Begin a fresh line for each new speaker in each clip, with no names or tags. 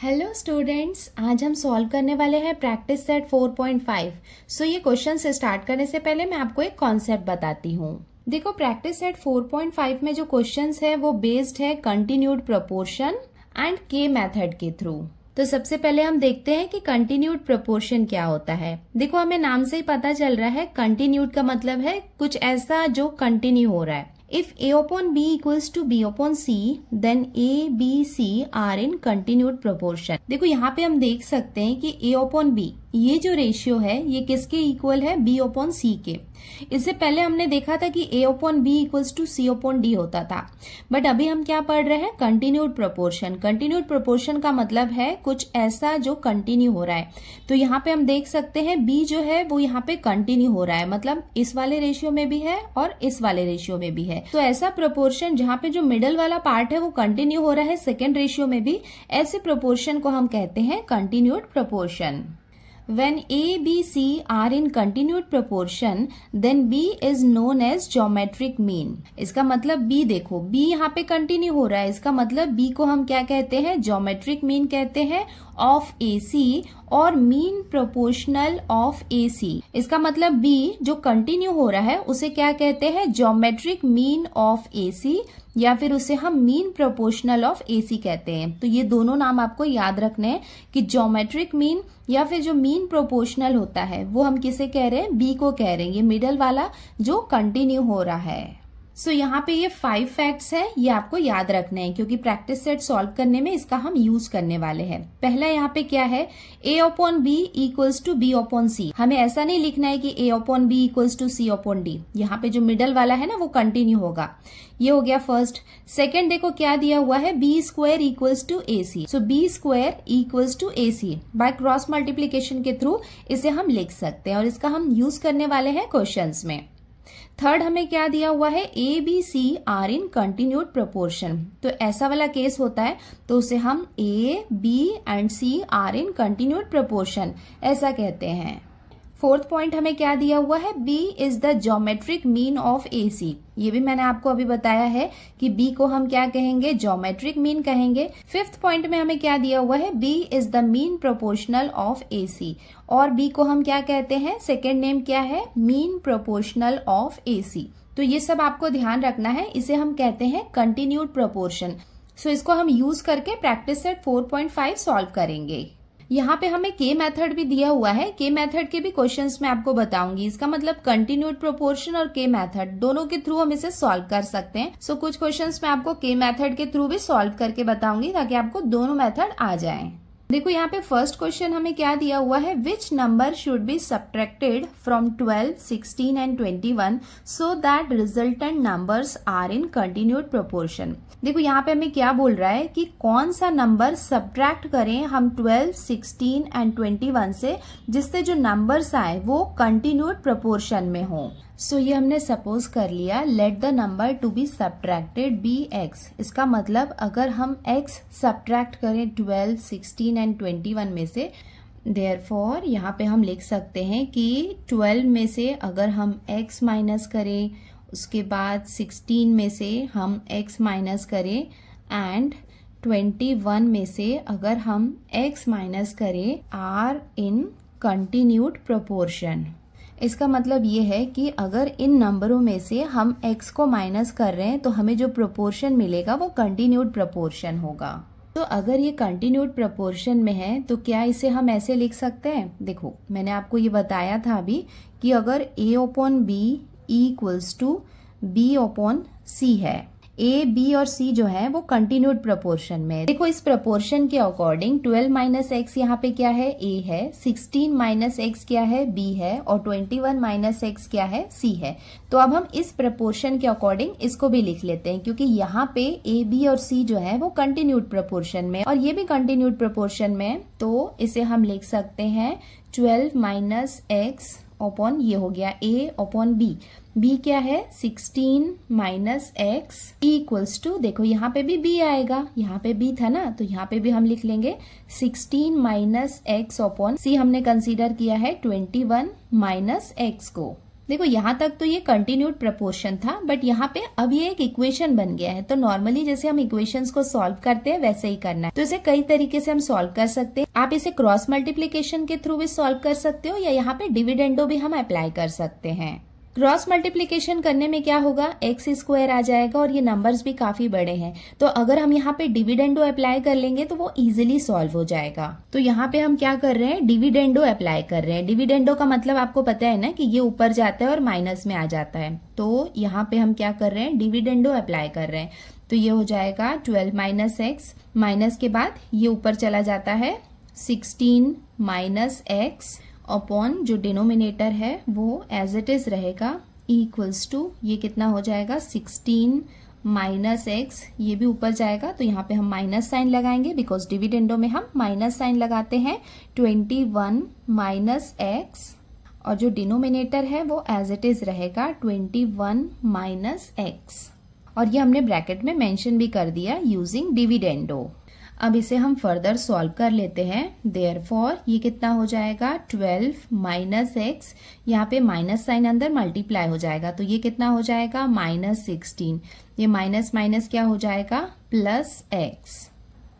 Hello students आज हम solve करने वाले हैं प्रैक्टिस सेट 4.5 सो ये क्वेश्चन से स्टार्ट करने से पहले मैं आपको एक कॉन्सेप्ट बताती हूँ देखो प्रैक्टिस सेट 4.5 में जो क्वेश्चंस है वो बेस्ड है कंटिन्यूड प्रोपोर्शन एंड के मेथड के थ्रू तो सबसे पहले हम देखते हैं कि कंटिन्यूड प्रोपोर्शन क्या होता है देखो हमें नाम से ही पता चल रहा है कंटिन्यूड का मतलब है कुछ ऐसा जो कंटिन्यू हो रहा है If A upon B equals to B upon C, then A, B, C are in continued proportion. देखो यहाँ पे हम देख सकते हैं कि A upon B ये जो रेशियो है ये किसके इक्वल है बी ओपॉन सी के इससे पहले हमने देखा था कि A upon B equals to C upon D होता था बट अभी हम क्या पढ़ रहे हैं कंटिन्यूड प्रोपोर्शन कंटिन्यूड प्रोपोर्शन का मतलब है कुछ ऐसा जो कंटिन्यू हो रहा है तो यहाँ पे हम देख सकते हैं बी जो है वो यहाँ पे कंटिन्यू हो रहा है मतलब इस वाले रेशियो में भी है और इस वाले रेशियो में भी है तो ऐसा प्रोपोर्शन जहाँ पे जो मिडल वाला पार्ट है वो कंटिन्यू हो रहा है सेकेंड रेशियो में भी ऐसे प्रोपोर्शन को हम कहते हैं continued proportion When A, B, C are in continued proportion, then B is known as geometric mean. इसका मतलब B देखो B यहाँ पे कंटिन्यू हो रहा है इसका मतलब B को हम क्या कहते हैं ज्योमेट्रिक मीन कहते हैं ऑफ ए सी और mean proportional of A C इसका मतलब बी जो कंटिन्यू हो रहा है उसे क्या कहते हैं geometric mean of A C या फिर उसे हम mean proportional of A C कहते हैं तो ये दोनों नाम आपको याद रखने हैं कि जोमेट्रिक मीन या फिर जो मीन प्रोपोर्शनल होता है वो हम किसे कह रहे हैं बी को कह रहे हैं ये मिडल वाला जो कंटिन्यू हो रहा है सो so, यहाँ पे ये फाइव फैक्ट्स है ये आपको याद रखने हैं क्योंकि प्रैक्टिस सेट सॉल्व करने में इसका हम यूज करने वाले हैं पहला यहाँ पे क्या है A upon B equals to B upon C हमें ऐसा नहीं लिखना है कि A upon B equals to C upon D यहाँ पे जो मिडल वाला है ना वो कंटिन्यू होगा ये हो गया फर्स्ट सेकेंड देखो क्या दिया हुआ है B square equals to A C so B square equals to A C by cross multiplication के थ्रू इसे हम लिख सकते हैं और इसका हम यूज करने वाले हैं क्वेश्चन में थर्ड हमें क्या दिया हुआ है A B C are in continued proportion तो ऐसा वाला केस होता है तो उसे हम A B and C are in continued proportion ऐसा कहते हैं फोर्थ पॉइंट हमें क्या दिया हुआ है B is the geometric mean of A सी ये भी मैंने आपको अभी बताया है कि बी को हम क्या कहेंगे जोमेट्रिक मीन कहेंगे फिफ्थ पॉइंट में हमें क्या दिया हुआ है B is the mean proportional of A C और बी को हम क्या कहते हैं सेकेंड नेम क्या है मीन प्रोपोर्शनल ऑफ ए सी तो ये सब आपको ध्यान रखना है इसे हम कहते हैं कंटिन्यूड प्रोपोर्शन सो इसको हम यूज करके प्रैक्टिस सेट 4.5 सॉल्व करेंगे यहाँ पे हमें के मेथड भी दिया हुआ है के मेथड के भी क्वेश्चंस मैं आपको बताऊंगी इसका मतलब कंटिन्यूड प्रोपोर्शन और के मेथड दोनों के थ्रू हम इसे सॉल्व कर सकते हैं सो so, कुछ क्वेश्चंस मैं आपको के मेथड के थ्रू भी सॉल्व करके बताऊंगी ताकि आपको दोनों मेथड आ जाएं देखो यहाँ पे फर्स्ट क्वेश्चन हमें क्या दिया हुआ है which number should be subtracted from 12, 16 and 21 so that resultant numbers are in continued proportion देखो यहाँ पे हमें क्या बोल रहा है कि कौन सा नंबर सब्ट्रैक्ट करें हम 12, 16 एंड 21 से जिससे जो नंबर्स आए वो कंटिन्यूड प्रोपोर्शन में हों सो so, ये हमने सपोज कर लिया let the number to be subtracted be X इसका मतलब अगर हम एक्स सब्ट्रैक्ट करें twelve sixteen and twenty one में से देयर फॉर यहाँ पे हम लिख सकते हैं कि ट्वेल्व में से अगर हम एक्स माइनस करें उसके बाद सिक्सटीन में से हम एक्स माइनस करें एंड ट्वेंटी वन में से अगर हम एक्स माइनस करें आर इन कंटिन्यूड प्रोपोर्शन इसका मतलब ये है कि अगर इन नंबरों में से हम x को माइनस कर रहे हैं तो हमें जो प्रोपोर्शन मिलेगा वो कंटिन्यूड प्रोपोर्शन होगा तो अगर ये कंटिन्यूड प्रोपोर्शन में है तो क्या इसे हम ऐसे लिख सकते हैं देखो मैंने आपको ये बताया था अभी कि अगर a upon B equals to B upon C है ए बी और सी जो है वो कंटिन्यूड प्रपोर्शन में देखो इस प्रपोर्शन के अकॉर्डिंग 12 माइनस एक्स यहाँ पे क्या है ए है 16 माइनस एक्स क्या है बी है और 21 माइनस एक्स क्या है सी है तो अब हम इस प्रपोर्शन के अकॉर्डिंग इसको भी लिख लेते हैं क्योंकि यहाँ पे ए बी और सी जो है वो कंटिन्यूड प्रपोर्शन में और ये भी कंटिन्यूड प्रपोर्शन में तो इसे हम लिख सकते हैं ट्वेल्व माइनस एक्स ओपन ये हो गया ए ओपन बी बी क्या है 16 माइनस एक्स इक्वल्स टू देखो यहाँ पे भी बी आएगा यहाँ पे बी था ना तो यहाँ पे भी हम लिख लेंगे 16 माइनस एक्स ओपन सी हमने कंसीडर किया है 21 माइनस एक्स को देखो यहाँ तक तो ये कंटिन्यूड प्रपोर्शन था बट यहाँ पे अब ये एक इक्वेशन बन गया है तो नॉर्मली जैसे हम इक्वेशन को सोल्व करते हैं वैसे ही करना है तो इसे कई तरीके से हम सोल्व कर सकते हैं आप इसे क्रॉस मल्टीप्लीकेशन के थ्रू भी सोल्व कर सकते हो या यहाँ पे डिविडेंडो भी हम अप्लाई कर सकते हैं क्रॉस मल्टीप्लीकेशन करने में क्या होगा एक्स स्क्वायर आ जाएगा और ये नंबर्स भी काफी बड़े हैं तो अगर हम यहाँ पे डिविडेंडो अप्लाई कर लेंगे तो वो इजिली सॉल्व हो जाएगा तो यहाँ पे हम क्या कर रहे हैं डिविडेंडो अप्लाई कर रहे हैं डिविडेंडो का मतलब आपको पता है ना कि ये ऊपर जाता है और माइनस में आ जाता है तो यहाँ पे हम क्या कर रहे हैं डिविडेंडो अप्लाई कर रहे हैं तो ये हो जाएगा ट्वेल्व माइनस एक्स माइनस के बाद ये ऊपर चला जाता है सिक्सटीन माइनस एक्स अपॉन जो डिनोमिनेटर है वो एज इट इज रहेगा इक्वल्स टू ये कितना हो जाएगा सिक्सटीन माइनस एक्स ये भी ऊपर जाएगा तो यहाँ पे हम माइनस साइन लगाएंगे बिकॉज डिविडेंडो में हम माइनस साइन लगाते हैं ट्वेंटी वन माइनस एक्स और जो डिनोमिनेटर है वो एज इट इज रहेगा ट्वेंटी वन माइनस एक्स और ये हमने ब्रैकेट में मेंशन भी कर दिया यूजिंग डिविडेंडो अब इसे हम फर्दर सॉल्व कर लेते हैं देयर फॉर ये कितना हो जाएगा ट्वेल्व माइनस एक्स यहाँ पे माइनस साइन अंदर मल्टीप्लाई हो जाएगा तो ये कितना हो जाएगा माइनस सिक्सटीन ये माइनस माइनस क्या हो जाएगा प्लस एक्स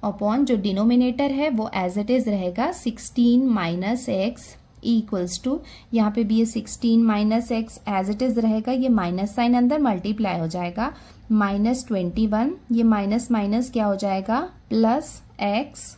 अपॉन जो डिनोमिनेटर है वो एज इट इज रहेगा sixteen minus X equals to यहाँ पे भी ये sixteen minus X as it is रहेगा ये माइनस साइन अंदर मल्टीप्लाई हो जाएगा माइनस ट्वेंटी वन ये माइनस माइनस क्या हो जाएगा प्लस एक्स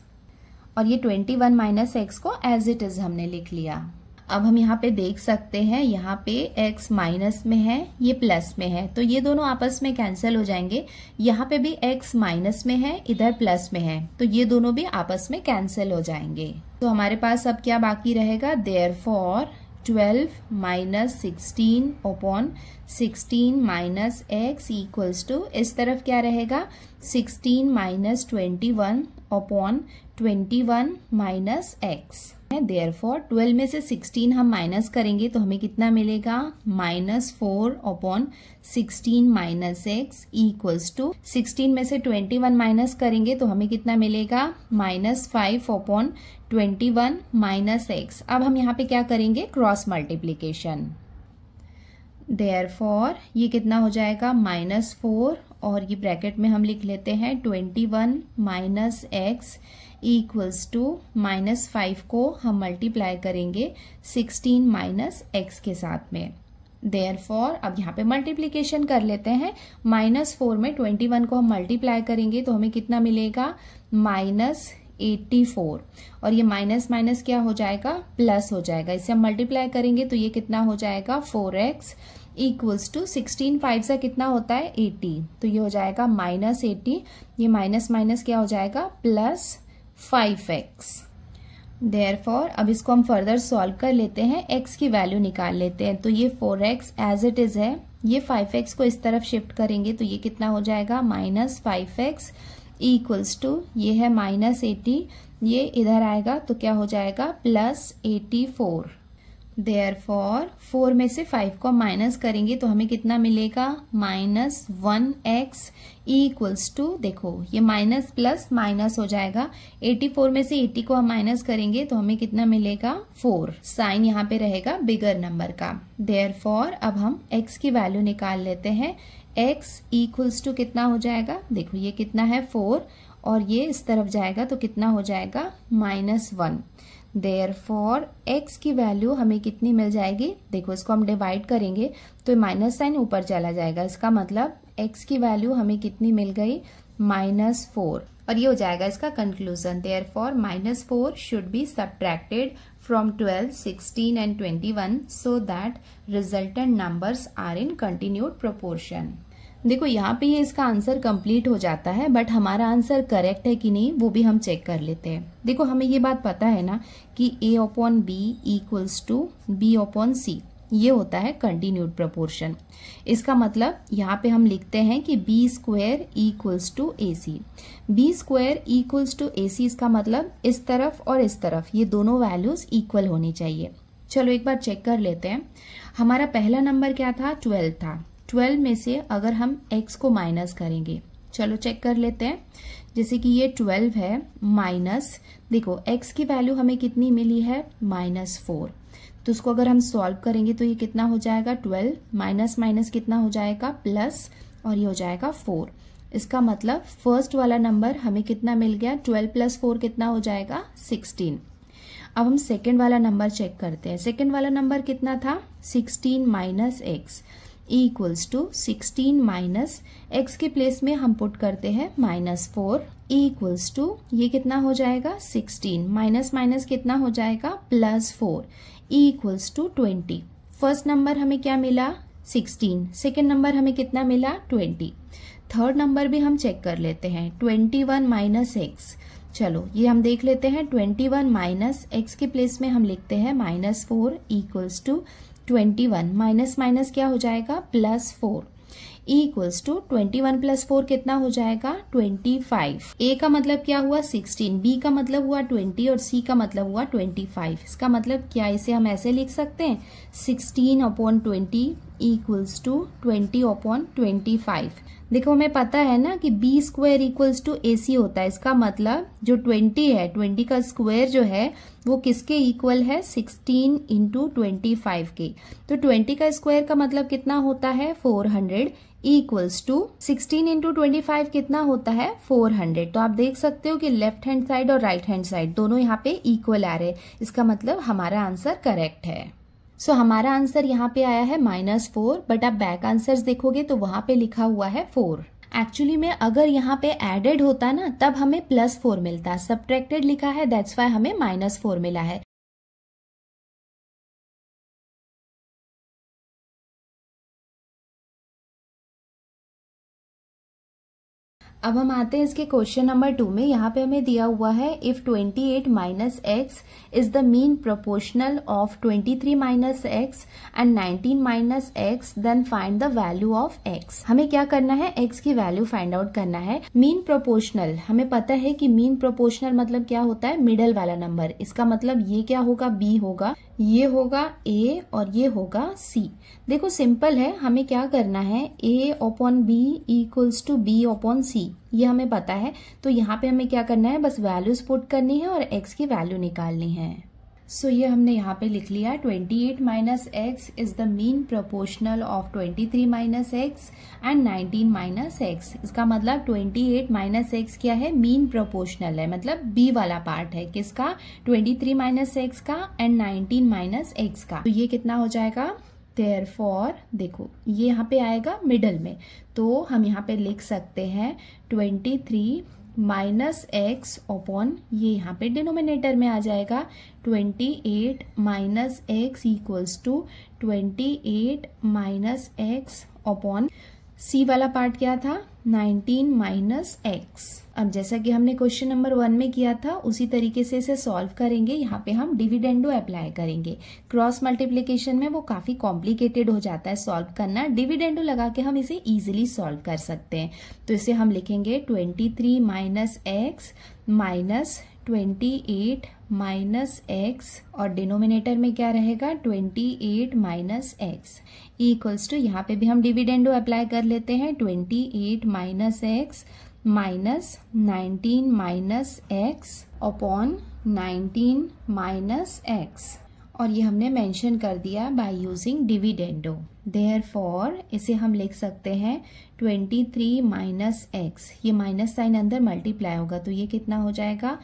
और ये ट्वेंटी वन माइनस एक्स को एज इट इज हमने लिख लिया अब हम यहाँ पे देख सकते हैं यहाँ पे x माइनस में है ये प्लस में है तो ये दोनों आपस में कैंसिल हो जाएंगे यहाँ पे भी x माइनस में है इधर प्लस में है तो ये दोनों भी आपस में कैंसिल हो जाएंगे तो हमारे पास अब क्या बाकी रहेगा therefore twelve minus sixteen upon sixteen minus X equals to इस तरफ क्या रहेगा sixteen minus twenty one upon twenty one minus X therefore twelve में से सिक्सटीन हम माइनस करेंगे तो हमें कितना मिलेगा minus four upon sixteen minus X equals to sixteen में से ट्वेंटी वन माइनस करेंगे तो हमें कितना मिलेगा minus five upon twenty one minus X अब हम यहाँ पे क्या करेंगे क्रॉस मल्टीप्लीकेशन देयर फॉर ये कितना हो जाएगा माइनस फोर और ये ब्रैकेट में हम लिख लेते हैं twenty one minus X equals to minus five को हम मल्टीप्लाई करेंगे सिक्सटीन माइनस एक्स के साथ में देयर फॉर अब यहाँ पे मल्टीप्लीकेशन कर लेते हैं माइनस फोर में ट्वेंटी वन को हम मल्टीप्लाई करेंगे तो हमें कितना मिलेगा माइनस एट्टी फोर और ये माइनस माइनस क्या हो जाएगा प्लस हो जाएगा इसे हम मल्टीप्लाई करेंगे तो ये कितना हो जाएगा four X equals to sixteen five से कितना होता है एटी तो ये हो जाएगा माइनस एटी ये माइनस माइनस क्या हो जाएगा plus five X therefore अब इसको हम फर्दर सॉल्व कर लेते हैं एक्स की वैल्यू निकाल लेते हैं तो ये four X as it is है ये फाइव एक्स को इस तरफ शिफ्ट करेंगे तो ये कितना हो जाएगा minus five x equals to ये है माइनस एटी ये इधर आएगा तो क्या हो जाएगा plus eighty four therefore four में से फाइव को माइनस करेंगे तो हमें कितना मिलेगा minus one X equals to देखो ये माइनस प्लस माइनस हो जाएगा एटी फोर में से एटी को हम माइनस करेंगे तो हमें कितना मिलेगा फोर साइन यहाँ पे रहेगा बिगर नंबर का देयर फॉर अब हम एक्स की वैल्यू निकाल लेते हैं एक्स इक्वल्स टू कितना हो जाएगा देखो ये कितना है फोर और ये इस तरफ जाएगा तो कितना हो जाएगा minus one therefore X की वैल्यू हमें कितनी मिल जाएगी देखो इसको हम डिवाइड करेंगे तो माइनस साइन ऊपर चला जाएगा इसका मतलब एक्स की वैल्यू हमें कितनी मिल गई माइनस फोर और ये हो जाएगा इसका conclusion therefore minus four should be subtracted twelve sixteen and twenty one so that resultant numbers are in continued proportion देखो यहाँ पे ये इसका आंसर कंप्लीट हो जाता है बट हमारा आंसर करेक्ट है कि नहीं वो भी हम चेक कर लेते हैं देखो हमें ये बात पता है ना कि A upon B equals to B upon सी ये होता है कंटिन्यूड प्रपोर्शन इसका मतलब यहाँ पे हम लिखते हैं कि B square equals to A C B square equals to A C इसका मतलब इस तरफ और इस तरफ ये दोनों वैल्यूज इक्वल होनी चाहिए चलो एक बार चेक कर लेते हैं हमारा पहला नंबर क्या था ट्वेल्व था ट्वेल्व में से अगर हम एक्स को माइनस करेंगे चलो चेक कर लेते हैं जैसे कि ये ट्वेल्व है माइनस देखो एक्स की वैल्यू हमें कितनी मिली है माइनस फोर तो उसको अगर हम सॉल्व करेंगे तो ये कितना हो जाएगा ट्वेल्व माइनस माइनस कितना हो जाएगा प्लस और ये हो जाएगा फोर इसका मतलब फर्स्ट वाला नंबर हमें कितना मिल गया ट्वेल्व प्लस फोर कितना हो जाएगा सिक्सटीन अब हम सेकेंड वाला नंबर चेक करते हैं सेकेंड वाला नंबर कितना था sixteen minus X equals to sixteen minus X के प्लेस में हम पुट करते हैं माइनस फोर इक्वल्स टू ये कितना हो जाएगा सिक्सटीन माइनस माइनस कितना हो जाएगा plus four equals to twenty first number हमें क्या मिला सिक्सटीन सेकेंड नंबर हमें कितना मिला ट्वेंटी थर्ड नंबर भी हम चेक कर लेते हैं ट्वेंटी वन माइनस एक्स चलो ये हम देख लेते हैं ट्वेंटी वन माइनस एक्स के प्लेस में हम लिखते हैं minus four equals to twenty one minus minus क्या हो जाएगा plus four equals to twenty one plus four कितना हो जाएगा ट्वेंटी फाइव ए का मतलब क्या हुआ सिक्सटीन बी का मतलब हुआ ट्वेंटी और सी का मतलब हुआ ट्वेंटी फाइव इसका मतलब क्या इसे हम ऐसे लिख सकते हैं sixteen upon twenty equals to twenty upon twenty five देखो हमें पता है ना कि B square equals to A C होता है इसका मतलब जो ट्वेंटी है ट्वेंटी का स्क्वायर जो है वो किसके इक्वल है सिक्सटीन इंटू ट्वेंटी फाइव के तो ट्वेंटी का स्क्वायर का मतलब कितना होता है four hundred equals to sixteen into twenty five कितना होता है फोर हंड्रेड तो आप देख सकते हो कि लेफ्ट हैंड साइड और राइट हैंड साइड दोनों यहाँ पे इक्वल आ रहे हैं इसका मतलब हमारा आंसर करेक्ट है सो so, हमारा आंसर यहाँ पे आया है माइनस फोर बट आप बैक आंसर्स देखोगे तो वहां पे लिखा हुआ है फोर एक्चुअली में अगर यहाँ पे एडेड होता ना तब हमें प्लस फोर मिलता सब्ट्रैक्टेड लिखा है दैट्स वाई हमें माइनस फोर मिला है अब हम आते हैं इसके क्वेश्चन नंबर टू में यहाँ पे हमें दिया हुआ है if 28 eight minus X is the mean proportional of 23 three minus X and nineteen minus X then find the value of X हमें क्या करना है एक्स की वैल्यू फाइंड आउट करना है मीन प्रोपोर्शनल हमें पता है कि मीन प्रोपोर्शनल मतलब क्या होता है मिडल वाला नंबर इसका मतलब ये क्या होगा बी होगा ये होगा ए और ये होगा सी देखो सिंपल है हमें क्या करना है A upon B equals to B upon C ये हमें पता है तो यहाँ पे हमें क्या करना है बस वैल्यूज पुट करनी है और एक्स की वैल्यू निकालनी है सो so, ये हमने यहाँ पे लिख लिया 28 eight minus X is the mean proportional of 23 three minus X and nineteen minus X इसका मतलब 28 एट माइनस एक्स क्या है मीन प्रोपोर्शनल है मतलब बी वाला पार्ट है किसका 23 थ्री माइनस एक्स का एंड 19 माइनस एक्स का तो ये कितना हो जाएगा देयर फॉर देखो ये यहाँ पे आएगा मिडल में तो हम यहाँ पे लिख सकते हैं twenty three minus X upon ये यहाँ पे डिनोमिनेटर में आ जाएगा twenty eight minus X equals to twenty eight minus X upon C वाला पार्ट क्या था नाइनटीन माइनस एक्स अब जैसा कि हमने क्वेश्चन नंबर वन में किया था उसी तरीके से इसे सॉल्व करेंगे यहाँ पे हम डिविडेंडो अप्लाई करेंगे क्रॉस मल्टीप्लीकेशन में वो काफ़ी कॉम्प्लिकेटेड हो जाता है सॉल्व करना डिविडेंडो लगा के हम इसे इजिली सॉल्व कर सकते हैं तो इसे हम लिखेंगे twenty three minus X minus twenty eight minus X और डिनोमिनेटर में क्या रहेगा twenty eight minus X equals to यहाँ पे भी हम डिविडेंडो अप्लाई कर लेते हैं twenty eight minus X minus nineteen minus X upon nineteen minus X और ये हमने मेंशन कर दिया by using dividendo therefore इसे हम लिख सकते हैं ट्वेंटी थ्री माइनस एक्स ये माइनस साइन अंदर मल्टीप्लाई होगा तो ये कितना हो जाएगा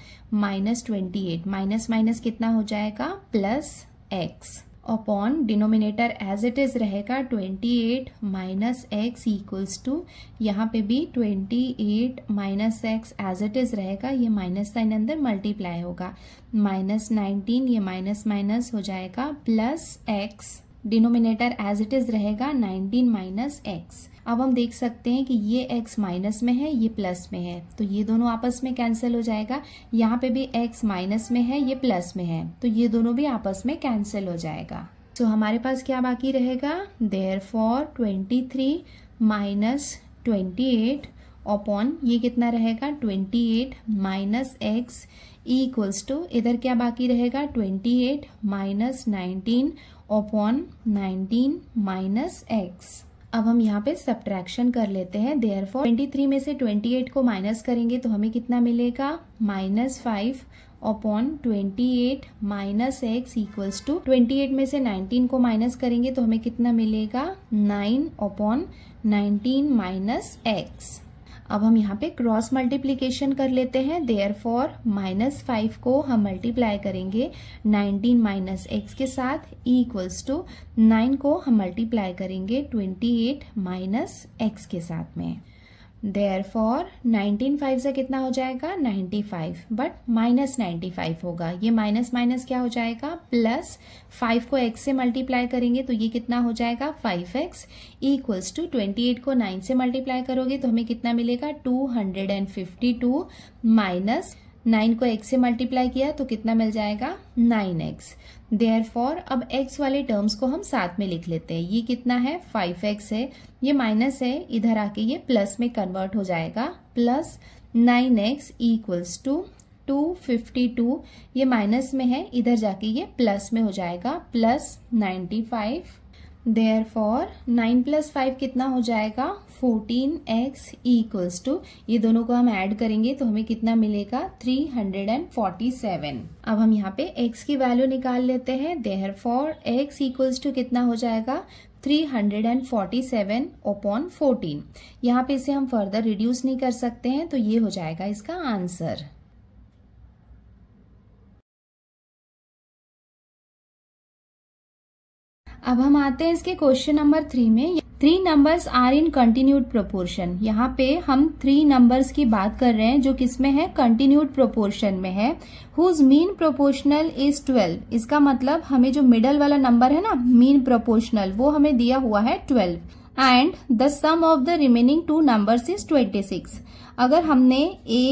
minus twenty eight minus minus कितना हो जाएगा plus X upon denominator as it is रहेगा twenty eight minus X equals to यहाँ पे भी twenty eight minus X as it is रहेगा ये माइनस साइन अंदर मल्टीप्लाई होगा माइनस नाइनटीन ये माइनस माइनस हो जाएगा plus X denominator as it is रहेगा नाइनटीन माइनस एक्स अब हम देख सकते हैं कि ये x माइनस में है ये प्लस में है तो ये दोनों आपस में कैंसिल हो जाएगा यहाँ पे भी x माइनस में है ये प्लस में है तो ये दोनों भी आपस में कैंसिल हो जाएगा तो so, हमारे पास क्या बाकी रहेगा therefore twenty three minus twenty eight upon ये कितना रहेगा twenty eight minus X equals to इधर क्या बाकी रहेगा twenty eight minus nineteen upon nineteen minus X अब हम यहाँ पे सब्ट्रैक्शन कर लेते हैं देयर फॉर ट्वेंटी में से 28 को माइनस करेंगे तो हमें कितना मिलेगा minus five upon twenty eight minus X equals to twenty eight में से नाइनटीन को माइनस करेंगे तो हमें कितना मिलेगा nine upon nineteen minus X अब हम यहाँ पे क्रॉस मल्टीप्लीकेशन कर लेते हैं देयर फॉर माइनस फाइव को हम मल्टीप्लाई करेंगे नाइनटीन माइनस एक्स के साथ इक्वल्स टू नाइन को हम मल्टीप्लाई करेंगे ट्वेंटी एट माइनस एक्स के साथ में देयर फॉर नाइनटीन फाइव से कितना हो जाएगा ninety five but minus ninety five होगा ये माइनस माइनस क्या हो जाएगा प्लस फाइव को एक्स से मल्टीप्लाई करेंगे तो ये कितना हो जाएगा five x equals to twenty eight को नाइन से मल्टीप्लाई करोगे तो हमें कितना मिलेगा two hundred and fifty two minus nine को एक्स से मल्टीप्लाई किया तो कितना मिल जाएगा नाइन एक्स देयर अब x वाले टर्म्स को हम साथ में लिख लेते हैं ये कितना है फाइव एक्स है ये माइनस है इधर आके ये प्लस में कन्वर्ट हो जाएगा plus nine x equals to two fifty two ये माइनस में है इधर जाके ये प्लस में हो जाएगा plus ninety five therefore nine plus five कितना हो जाएगा फोर्टीन एक्स इक्वल्स टू ये दोनों को हम ऐड करेंगे तो हमें कितना मिलेगा three hundred and forty seven अब हम यहाँ पे x की वैल्यू निकाल लेते हैं therefore x equals to कितना हो जाएगा 347 अपॉन फोर्टीन यहाँ पे इसे हम फर्दर रिड्यूस नहीं कर सकते हैं तो ये हो जाएगा इसका आंसर अब हम आते हैं इसके क्वेश्चन नंबर थ्री में three numbers are in continued proportion यहाँ पे हम थ्री नंबर्स की बात कर रहे हैं जो किसमें है कंटिन्यूड प्रोपोर्शन में है whose mean proportional is twelve इसका मतलब हमें जो मिडल वाला नंबर है ना मीन प्रोपोर्शनल वो हमें दिया हुआ है twelve and the sum of the remaining two numbers is twenty six अगर हमने ए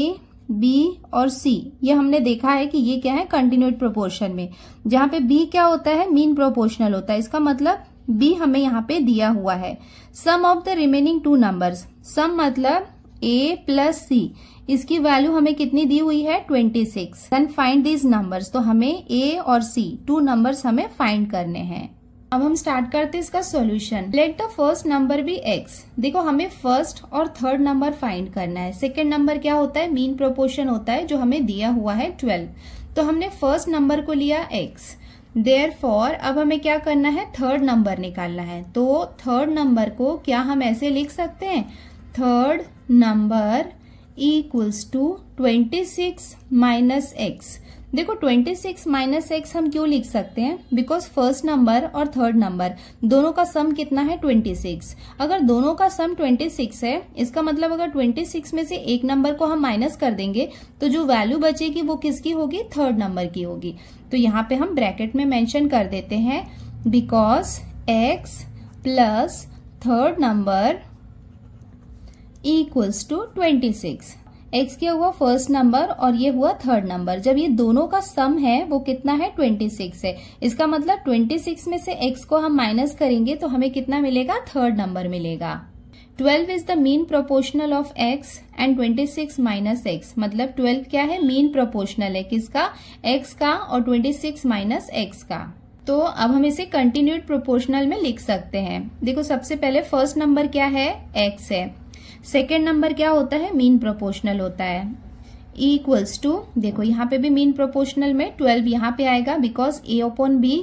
बी और सी ये हमने देखा है कि ये क्या है कंटिन्यूट प्रोपोर्शन में जहां पे बी क्या होता है मीन प्रोपोर्शनल होता है इसका मतलब बी हमें यहाँ पे दिया हुआ है sum of the remaining two numbers sum मतलब ए प्लस सी इसकी वैल्यू हमें कितनी दी हुई है twenty six then find these numbers तो हमें ए और सी टू नंबर्स हमें फाइंड करने हैं अब हम स्टार्ट करते हैं इसका solution let the first number be x देखो हमें फर्स्ट और थर्ड नंबर फाइंड करना है सेकेंड नंबर क्या होता है मीन प्रोपोर्शन होता है जो हमें दिया हुआ है ट्वेल्व तो हमने फर्स्ट नंबर को लिया एक्स देयर फॉर अब हमें क्या करना है थर्ड नंबर निकालना है तो थर्ड नंबर को क्या हम ऐसे लिख सकते हैं third number equals to twenty six minus x देखो ट्वेंटी सिक्स माइनस एक्स हम क्यों लिख सकते हैं बिकॉज फर्स्ट नंबर और थर्ड नंबर दोनों का सम कितना है ट्वेंटी सिक्स अगर दोनों का सम ट्वेंटी सिक्स है इसका मतलब अगर ट्वेंटी सिक्स में से एक नंबर को हम माइनस कर देंगे तो जो वैल्यू बचेगी वो किसकी होगी थर्ड नंबर की होगी तो यहाँ पे हम ब्रैकेट में मैंशन कर देते हैं because x plus third number to twenty six x क्या हुआ फर्स्ट नंबर और ये हुआ थर्ड नंबर जब ये दोनों का सम है वो कितना है 26 है इसका मतलब 26 में से एक्स को हम माइनस करेंगे तो हमें कितना मिलेगा थर्ड नंबर मिलेगा 12 is the mean proportional of x and 26 minus x मतलब 12 क्या है मीन प्रोपोर्शनल है किसका x का और 26 माइनस एक्स का तो अब हम इसे कंटिन्यूड प्रोपोर्शनल में लिख सकते हैं देखो सबसे पहले फर्स्ट नंबर क्या है x है सेकेंड नंबर क्या होता है मीन प्रोपोर्शनल होता है इक्वल्स टू देखो यहाँ पे भी मीन प्रोपोर्शनल में ट्वेल्व यहाँ पे आएगा because a upon B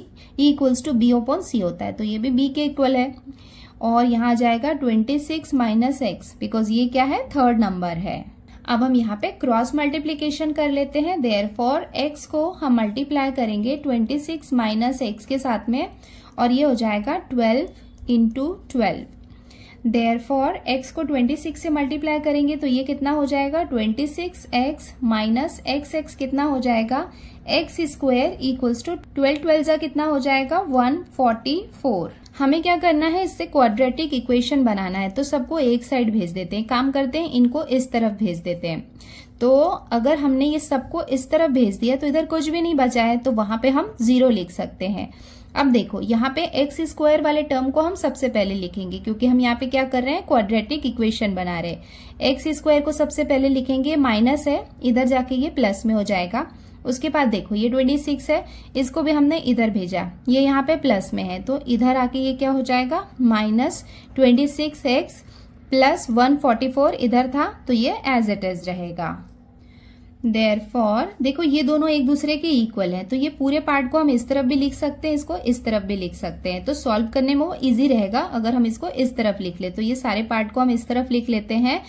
equals to B upon सी होता है तो ये भी बी के इक्वल है और यहाँ जाएगा twenty six minus x because ये क्या है थर्ड नंबर है अब हम यहाँ पे क्रॉस मल्टीप्लीकेशन कर लेते हैं देयर फॉर एक्स को हम मल्टीप्लाई करेंगे ट्वेंटी सिक्स माइनस एक्स के साथ में और ये हो जाएगा twelve into twelve therefore x को 26 से मल्टीप्लाई करेंगे तो ये कितना हो जाएगा 26 six x minus x x कितना हो जाएगा x square equals to twelve twelve जा कितना हो जाएगा 144 हमें क्या करना है इससे क्वाड्रेटिक इक्वेशन बनाना है तो सबको एक साइड भेज देते हैं काम करते हैं इनको इस तरफ भेज देते हैं तो अगर हमने ये सबको इस तरफ भेज दिया तो इधर कुछ भी नहीं बचा है तो वहां पे हम जीरो लिख सकते हैं अब देखो यहाँ पे एक्स स्क्वायर वाले टर्म को हम सबसे पहले लिखेंगे क्योंकि हम यहाँ पे क्या कर रहे हैं क्वाड्रेटिक इक्वेशन बना रहे हैं एक्स स्क्वायर को सबसे पहले लिखेंगे माइनस है इधर जाके ये प्लस में हो जाएगा उसके बाद देखो ये ट्वेंटी सिक्स है इसको भी हमने इधर भेजा ये यहाँ पे प्लस में है तो इधर आके ये क्या हो जाएगा minus twenty six x plus one forty four इधर था तो ये एज इट इज रहेगा देयर फॉर देखो ये दोनों एक दूसरे के इक्वल हैं तो ये पूरे पार्ट को हम इस तरफ भी लिख सकते हैं इसको इस तरफ भी लिख सकते हैं तो सॉल्व करने में वो इजी रहेगा अगर हम इसको इस तरफ लिख ले तो ये सारे पार्ट को हम इस तरफ लिख लेते हैं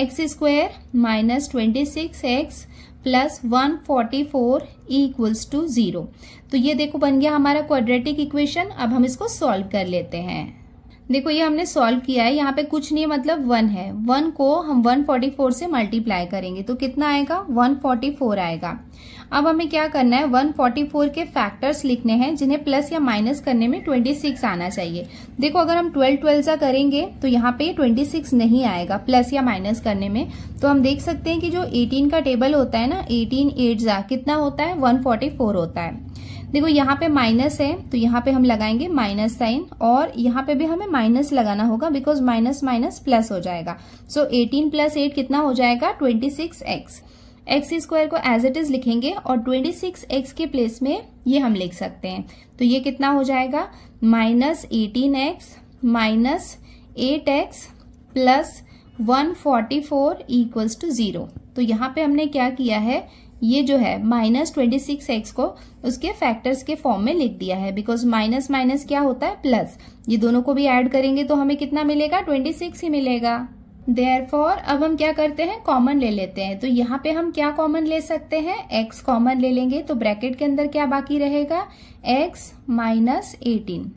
x square minus twenty six x plus one forty four equals to zero तो ये देखो बन गया हमारा क्वाड्रेटिक इक्वेशन अब हम इसको सॉल्व कर लेते हैं देखो ये हमने सॉल्व किया है यहाँ पे कुछ नहीं मतलब वन है वन को हम 144 से मल्टीप्लाई करेंगे तो कितना आएगा 144 आएगा अब हमें क्या करना है 144 के फैक्टर्स लिखने हैं जिन्हें प्लस या माइनस करने में 26 आना चाहिए देखो अगर हम 12 12 सा करेंगे तो यहाँ पे 26 नहीं आएगा प्लस या माइनस करने में तो हम देख सकते हैं कि जो 18 का टेबल होता है ना 18 एट कितना होता है 144 होता है देखो यहाँ पे माइनस है तो यहाँ पे हम लगाएंगे माइनस साइन और यहाँ पे भी हमें माइनस लगाना होगा बिकॉज माइनस माइनस प्लस हो जाएगा सो एटीन प्लस एट कितना हो जाएगा twenty six x x square को एज इट इज लिखेंगे और ट्वेंटी सिक्स एक्स के प्लेस में ये हम लिख सकते हैं तो ये कितना हो जाएगा minus eighteen x minus eight x plus one forty four equals to zero तो यहाँ पे हमने क्या किया है ये जो है माइनस ट्वेंटी सिक्स एक्स को उसके फैक्टर्स के फॉर्म में लिख दिया है बिकॉज माइनस माइनस क्या होता है प्लस ये दोनों को भी ऐड करेंगे तो हमें कितना मिलेगा ट्वेंटी सिक्स ही मिलेगा देयर फॉर अब हम क्या करते हैं कॉमन ले लेते हैं तो यहाँ पे हम क्या कॉमन ले सकते हैं एक्स कॉमन ले लेंगे तो ब्रैकेट के अंदर क्या बाकी रहेगा x minus eighteen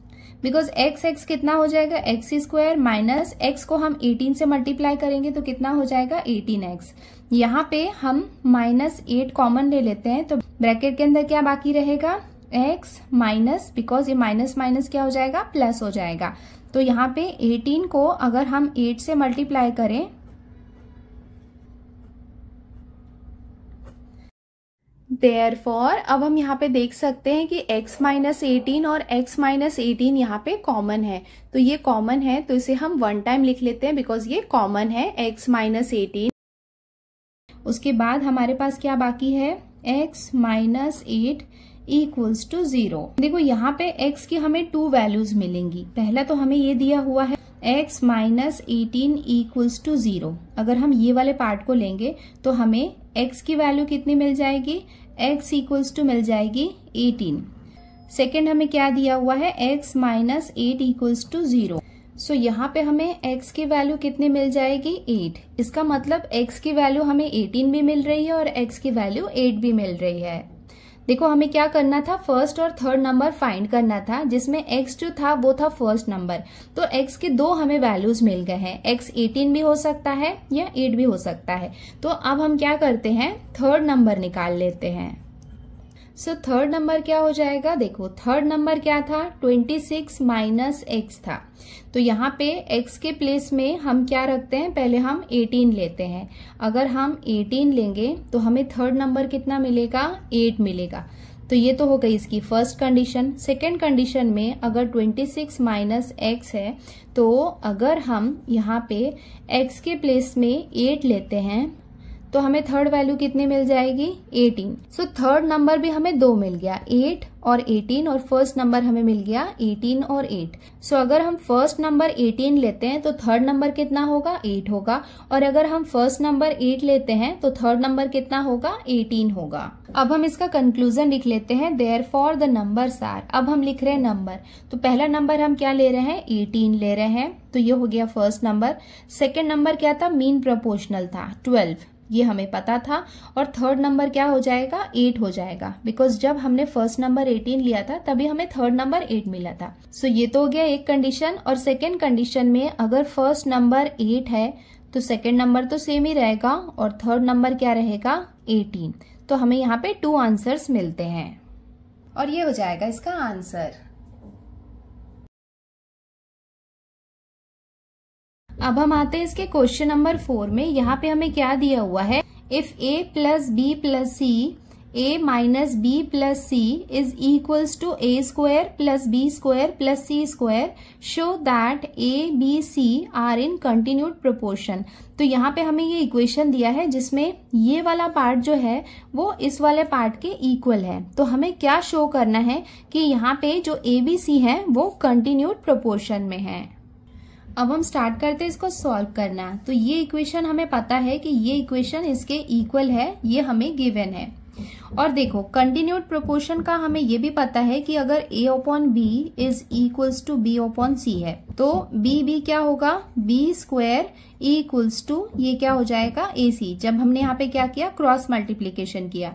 because x x कितना हो जाएगा एक्स स्क्वायर माइनस एक्स को हम 18 से मल्टीप्लाई करेंगे तो कितना हो जाएगा 18x यहाँ पे हम माइनस एट कॉमन ले लेते हैं तो ब्रैकेट के अंदर क्या बाकी रहेगा एक्स माइनस बिकॉज ये माइनस माइनस क्या हो जाएगा प्लस हो जाएगा तो यहाँ पे 18 को अगर हम 8 से मल्टीप्लाई करें देयर फॉर अब हम यहाँ पे देख सकते हैं कि x माइनस एटीन और x माइनस एटीन यहाँ पे कॉमन है तो ये कॉमन है तो इसे हम वन टाइम लिख लेते हैं बिकॉज ये कॉमन है x माइनस एटीन उसके बाद हमारे पास क्या बाकी है x minus eight equals to zero देखो यहाँ पे x की हमें टू वैल्यूज मिलेंगी पहला तो हमें ये दिया हुआ है x minus eighteen equals to zero अगर हम ये वाले पार्ट को लेंगे तो हमें x की वैल्यू कितनी मिल जाएगी x इक्वल्स टू मिल जाएगी एटीन सेकेंड हमें क्या दिया हुआ है x minus eight equals to zero so so, यहाँ पे हमें x की वैल्यू कितनी मिल जाएगी 8 इसका मतलब x की वैल्यू हमें 18 भी मिल रही है और x की वैल्यू 8 भी मिल रही है देखो हमें क्या करना था फर्स्ट और थर्ड नंबर फाइंड करना था जिसमें x जो था वो था फर्स्ट नंबर तो x के दो हमें वैल्यूज मिल गए हैं x 18 भी हो सकता है या 8 भी हो सकता है तो अब हम क्या करते हैं थर्ड नंबर निकाल लेते हैं सो थर्ड नंबर क्या हो जाएगा देखो थर्ड नंबर क्या था 26 सिक्स माइनस एक्स था तो यहाँ पे x के प्लेस में हम क्या रखते हैं पहले हम 18 लेते हैं अगर हम 18 लेंगे तो हमें थर्ड नंबर कितना मिलेगा 8 मिलेगा तो ये तो हो गई इसकी फर्स्ट कंडीशन सेकेंड कंडीशन में अगर 26 सिक्स माइनस एक्स है तो अगर हम यहाँ पे x के प्लेस में 8 लेते हैं तो हमें थर्ड वैल्यू कितनी मिल जाएगी 18 सो थर्ड नंबर भी हमें दो मिल गया 8 और 18 और फर्स्ट नंबर हमें मिल गया 18 और 8 सो so, अगर हम फर्स्ट नंबर 18 लेते हैं तो थर्ड नंबर कितना होगा 8 होगा और अगर हम फर्स्ट नंबर 8 लेते हैं तो थर्ड नंबर कितना होगा 18 होगा अब हम इसका कंक्लूजन लिख लेते हैं देयर फॉर द नंबर सार अब हम लिख रहे हैं नंबर तो पहला नंबर हम क्या ले रहे हैं एटीन ले रहे हैं तो ये हो गया फर्स्ट नंबर सेकेंड नंबर क्या था मीन प्रपोर्शनल था ट्वेल्व ये हमें पता था और थर्ड नंबर क्या हो जाएगा एट हो जाएगा बिकॉज जब हमने फर्स्ट नंबर एटीन लिया था तभी हमें थर्ड नंबर एट मिला था सो so, ये तो हो गया एक कंडीशन और सेकेंड कंडीशन में अगर फर्स्ट नंबर एट है तो सेकेंड नंबर तो सेम ही रहेगा और थर्ड नंबर क्या रहेगा एटीन तो हमें यहाँ पे टू आंसर्स मिलते हैं और ये हो जाएगा इसका आंसर अब हम आते हैं इसके क्वेश्चन नंबर फोर में यहाँ पे हमें क्या दिया हुआ है if a plus b plus C a minus b plus c is equals to A square plus B square plus C square show that a B C are in continued proportion तो यहाँ पे हमें ये equation दिया है जिसमें ये वाला पार्ट जो है वो इस वाले पार्ट के इक्वल है तो हमें क्या शो करना है कि यहाँ पे जो ए बी सी है वो कंटिन्यूड प्रोपोर्शन में है अब हम स्टार्ट करते हैं इसको सॉल्व करना तो ये इक्वेशन हमें पता है कि ये इक्वेशन इसके इक्वल है ये हमें गिवन है और देखो कंटिन्यूड प्रोपोर्शन का हमें यह भी पता है कि अगर a upon b is equals to B upon सी है तो बी बी क्या होगा बी स्क्वायर इक्वल्स टू ये क्या हो जाएगा ए सी जब हमने यहाँ पे क्या किया क्रॉस मल्टीप्लीकेशन किया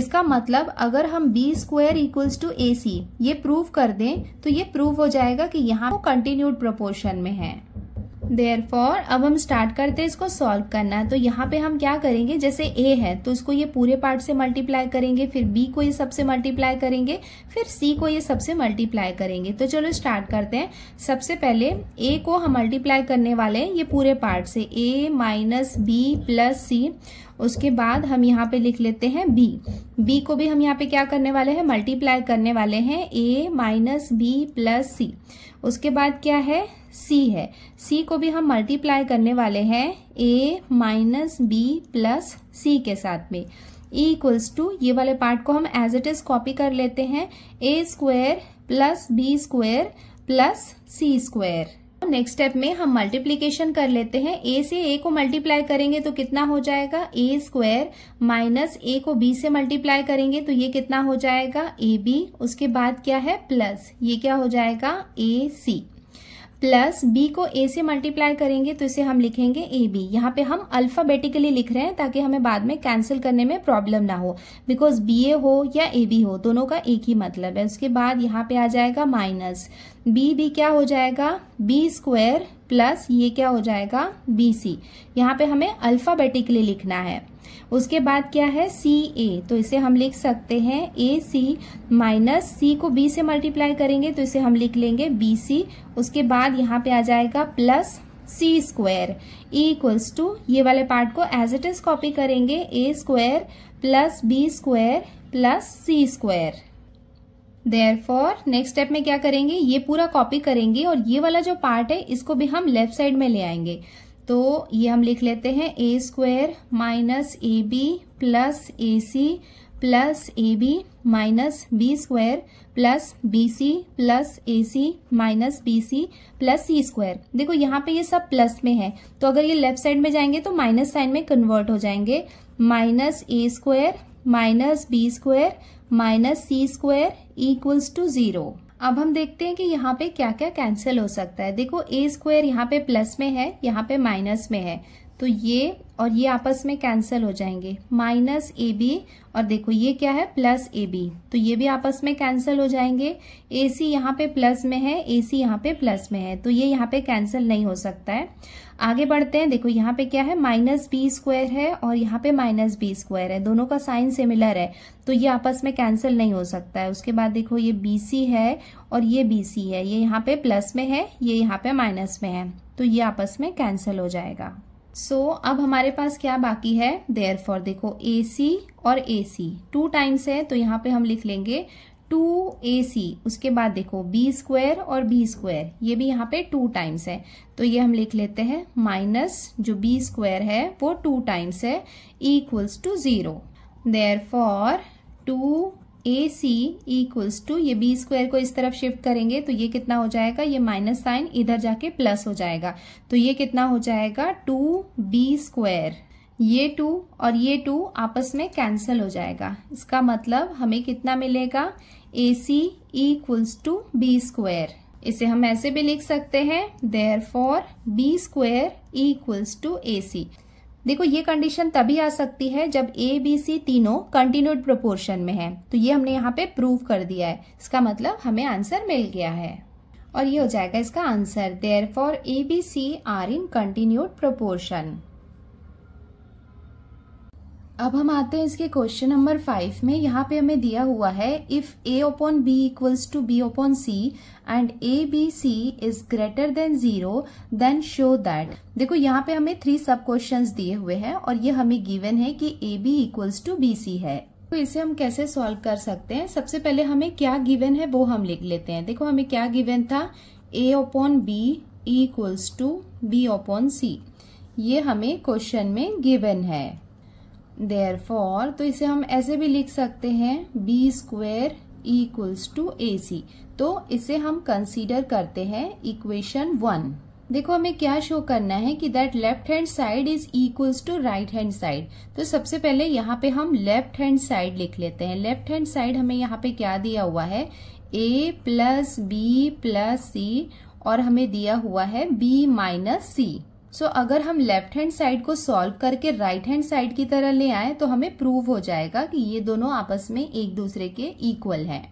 इसका मतलब अगर हम बी स्क्वायर इक्वल्स टू ए सी ये प्रूव कर दें तो ये प्रूव हो जाएगा कि यहाँ कंटिन्यूड प्रोपोर्शन में है देयर अब हम स्टार्ट करते हैं इसको सॉल्व करना तो यहाँ पे हम क्या करेंगे जैसे ए है तो इसको ये पूरे पार्ट से मल्टीप्लाई करेंगे फिर बी को ये सबसे मल्टीप्लाई करेंगे फिर सी को ये सबसे मल्टीप्लाई करेंगे तो चलो स्टार्ट करते हैं सबसे पहले ए को हम मल्टीप्लाई करने वाले हैं ये पूरे पार्ट से a minus b plus c उसके बाद हम यहाँ पे लिख लेते हैं बी बी को भी हम यहाँ पे क्या करने वाले हैं मल्टीप्लाई करने वाले हैं a minus b plus c उसके बाद क्या है सी है सी को भी हम मल्टीप्लाई करने वाले हैं a minus b plus c के साथ में e इक्वल्स टू ये वाले पार्ट को हम एज इट इज कॉपी कर लेते हैं a square plus b square plus c square next step में हम मल्टीप्लीकेशन कर लेते हैं ए से ए को मल्टीप्लाई करेंगे तो कितना हो जाएगा ए स्क्वायर माइनस ए को बी से मल्टीप्लाई करेंगे तो ये कितना हो जाएगा ए बी उसके बाद क्या है प्लस ये क्या हो जाएगा ए सी प्लस बी को ए से मल्टीप्लाई करेंगे तो इसे हम लिखेंगे ए बी यहाँ पे हम अल्फाबेटिकली लिख रहे हैं ताकि हमें बाद में कैंसिल करने में प्रॉब्लम ना हो बिकॉज बी ए हो या ए बी हो दोनों का एक ही मतलब है उसके बाद यहाँ पे आ जाएगा माइनस बी बी क्या हो जाएगा बी स्क्वेयर प्लस ये क्या हो जाएगा बी सी यहाँ पे हमें अल्फाबेटिकली लिखना है उसके बाद क्या है सी ए तो इसे हम लिख सकते हैं ए सी माइनस सी को बी से मल्टीप्लाई करेंगे तो इसे हम लिख लेंगे बी सी उसके बाद यहाँ पे आ जाएगा plus C square equals to ये वाले पार्ट को एज इट इज कॉपी करेंगे a square plus B square plus C square therefore next step में क्या करेंगे ये पूरा कॉपी करेंगे और ये वाला जो पार्ट है इसको भी हम लेफ्ट साइड में ले आएंगे तो ये हम लिख लेते हैं a square minus a B plus a c plus a b minus B square plus B c plus a c minus b c plus C square देखो यहाँ पे ये सब प्लस में है तो अगर ये लेफ्ट साइड में जाएंगे तो माइनस साइन में कन्वर्ट हो जाएंगे minus a square minus B square minus c square equals to zero अब हम देखते हैं कि यहाँ पे क्या क्या कैंसिल हो सकता है देखो ए स्क्वायर यहाँ पे प्लस में है यहाँ पे माइनस में है तो ये और ये आपस में कैंसिल हो जाएंगे माइनस ए बी और देखो ये क्या है प्लस ए बी तो ये भी आपस में कैंसिल हो जाएंगे ए सी यहाँ पे प्लस में है ए सी यहाँ पे प्लस में है तो ये यहाँ पे कैंसिल नहीं हो सकता है आगे बढ़ते हैं देखो यहाँ पे क्या है माइनस बी स्क्वायर है और यहाँ पे माइनस बी स्क्वायर है दोनों का साइन सिमिलर है तो ये आपस में कैंसिल नहीं हो सकता है उसके बाद देखो ये बी सी है और ये बी सी है ये यहाँ पे प्लस में है ये यहाँ पे माइनस में है तो ये आपस में कैंसिल हो जाएगा सो so, अब हमारे पास क्या बाकी है देयर फॉर देखो ए सी और ए सी टू टाइम्स है तो यहाँ पे हम लिख लेंगे टू ए सी उसके बाद देखो बी स्क्वायर और बी स्क्वायर ये भी यहाँ पे टू टाइम्स है तो ये हम लिख लेते हैं माइनस जो बी स्क्वायर है वो टू टाइम्स है equals to zero therefore two A c equals to ये बी स्क्वायर को इस तरफ शिफ्ट करेंगे तो ये कितना हो जाएगा ये माइनस साइन इधर जाके प्लस हो जाएगा तो ये कितना हो जाएगा टू बी स्क्वायर ये टू और ये टू आपस में कैंसिल हो जाएगा इसका मतलब हमें कितना मिलेगा a c equals to b square इसे हम ऐसे भी लिख सकते हैं therefore B square equals to A c देखो ये कंडीशन तभी आ सकती है जब ए बी सी तीनों कंटिन्यूड प्रोपोर्शन में है तो ये हमने यहाँ पे प्रूव कर दिया है इसका मतलब हमें आंसर मिल गया है और ये हो जाएगा इसका answer therefore a B C are in continued proportion अब हम आते हैं इसके क्वेश्चन नंबर फाइव में यहाँ पे हमें दिया हुआ है if a upon B equals to B upon c and a B c is greater than zero then show that देखो यहाँ पे हमें थ्री सब क्वेश्चन दिए हुए हैं और ये हमें गिवन है कि a B equals to b c है तो इसे हम कैसे सॉल्व कर सकते हैं सबसे पहले हमें क्या गिवन है वो हम लिख लेते हैं देखो हमें क्या गिवन था a upon B equals to B upon सी ये हमें क्वेश्चन में गिवन है देयर फॉर तो इसे हम ऐसे भी लिख सकते हैं बी स्क्वेर इक्वल्स टू ए सी तो इसे हम कंसीडर करते हैं इक्वेशन वन देखो हमें क्या शो करना है कि that left hand side is equals to right hand side तो सबसे पहले यहाँ पे हम लेफ्ट हैंड साइड लिख लेते हैं लेफ्ट हैंड साइड हमें यहाँ पे क्या दिया हुआ है ए प्लस बी प्लस सी और हमें दिया हुआ है b minus c so so, अगर हम लेफ्ट हैंड साइड को सॉल्व करके राइट हैंड साइड की तरह ले आए तो हमें प्रूव हो जाएगा कि ये दोनों आपस में एक दूसरे के इक्वल हैं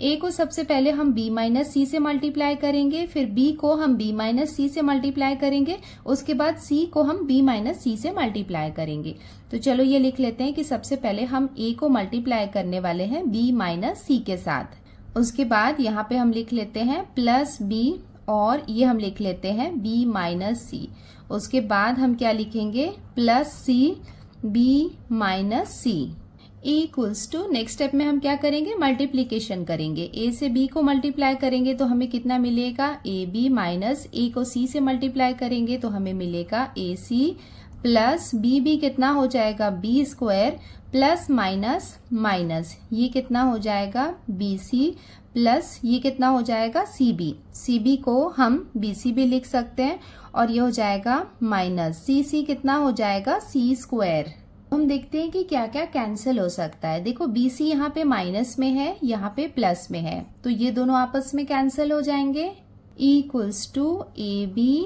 ए को सबसे पहले हम b माइनस सी से मल्टीप्लाई करेंगे फिर b को हम b माइनस सी से मल्टीप्लाई करेंगे उसके बाद c को हम b माइनस सी से मल्टीप्लाई करेंगे तो चलो ये लिख लेते हैं कि सबसे पहले हम a को मल्टीप्लाई करने वाले हैं b माइनस सी के साथ उसके बाद यहाँ पे हम लिख लेते हैं प्लस बी और ये हम लिख लेते हैं b माइनस सी उसके बाद हम क्या लिखेंगे plus c b minus c equals to next step में हम क्या करेंगे मल्टीप्लीकेशन करेंगे ए से बी को मल्टीप्लाई करेंगे तो हमें कितना मिलेगा ए बी माइनस ए को सी से मल्टीप्लाई करेंगे तो हमें मिलेगा a c plus b b कितना हो जाएगा b square plus minus minus ये कितना हो जाएगा बी सी प्लस ये कितना हो जाएगा सी बी सी बी को हम बी सी भी लिख सकते हैं और ये हो जाएगा माइनस सी सी कितना हो जाएगा सी स्क्वायर हम देखते हैं कि क्या क्या कैंसिल हो सकता है देखो बी सी यहाँ पे माइनस में है यहाँ पे प्लस में है तो ये दोनों आपस में कैंसिल हो जाएंगे equals to A b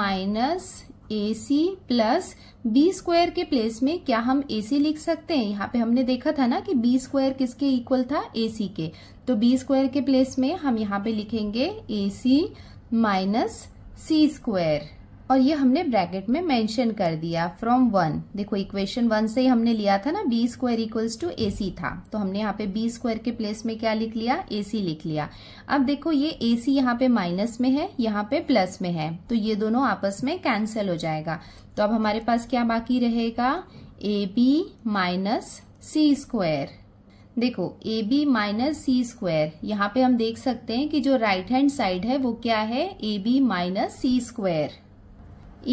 minus a c plus B square के प्लेस में क्या हम ए सी लिख सकते हैं यहाँ पे हमने देखा था ना कि बी स्क्वायर किसके इक्वल था ए सी के तो बी स्क्वायर के प्लेस में हम यहाँ पे लिखेंगे ए सी माइनस सी स्क्वेयर और ये हमने ब्रैकेट में मेंशन कर दिया फ्रॉम वन देखो इक्वेशन वन से ही हमने लिया था ना B square equals to A c था तो हमने यहाँ पे बी स्क्वायर के प्लेस में क्या लिख लिया ए सी लिख लिया अब देखो ये ए सी यहाँ पे माइनस में है यहाँ पे प्लस में है तो ये दोनों आपस में कैंसिल हो जाएगा तो अब हमारे पास क्या बाकी रहेगा a b minus c square देखो a b minus c square यहाँ पे हम देख सकते हैं कि जो राइट हैंड साइड है वो क्या है ए b minus c square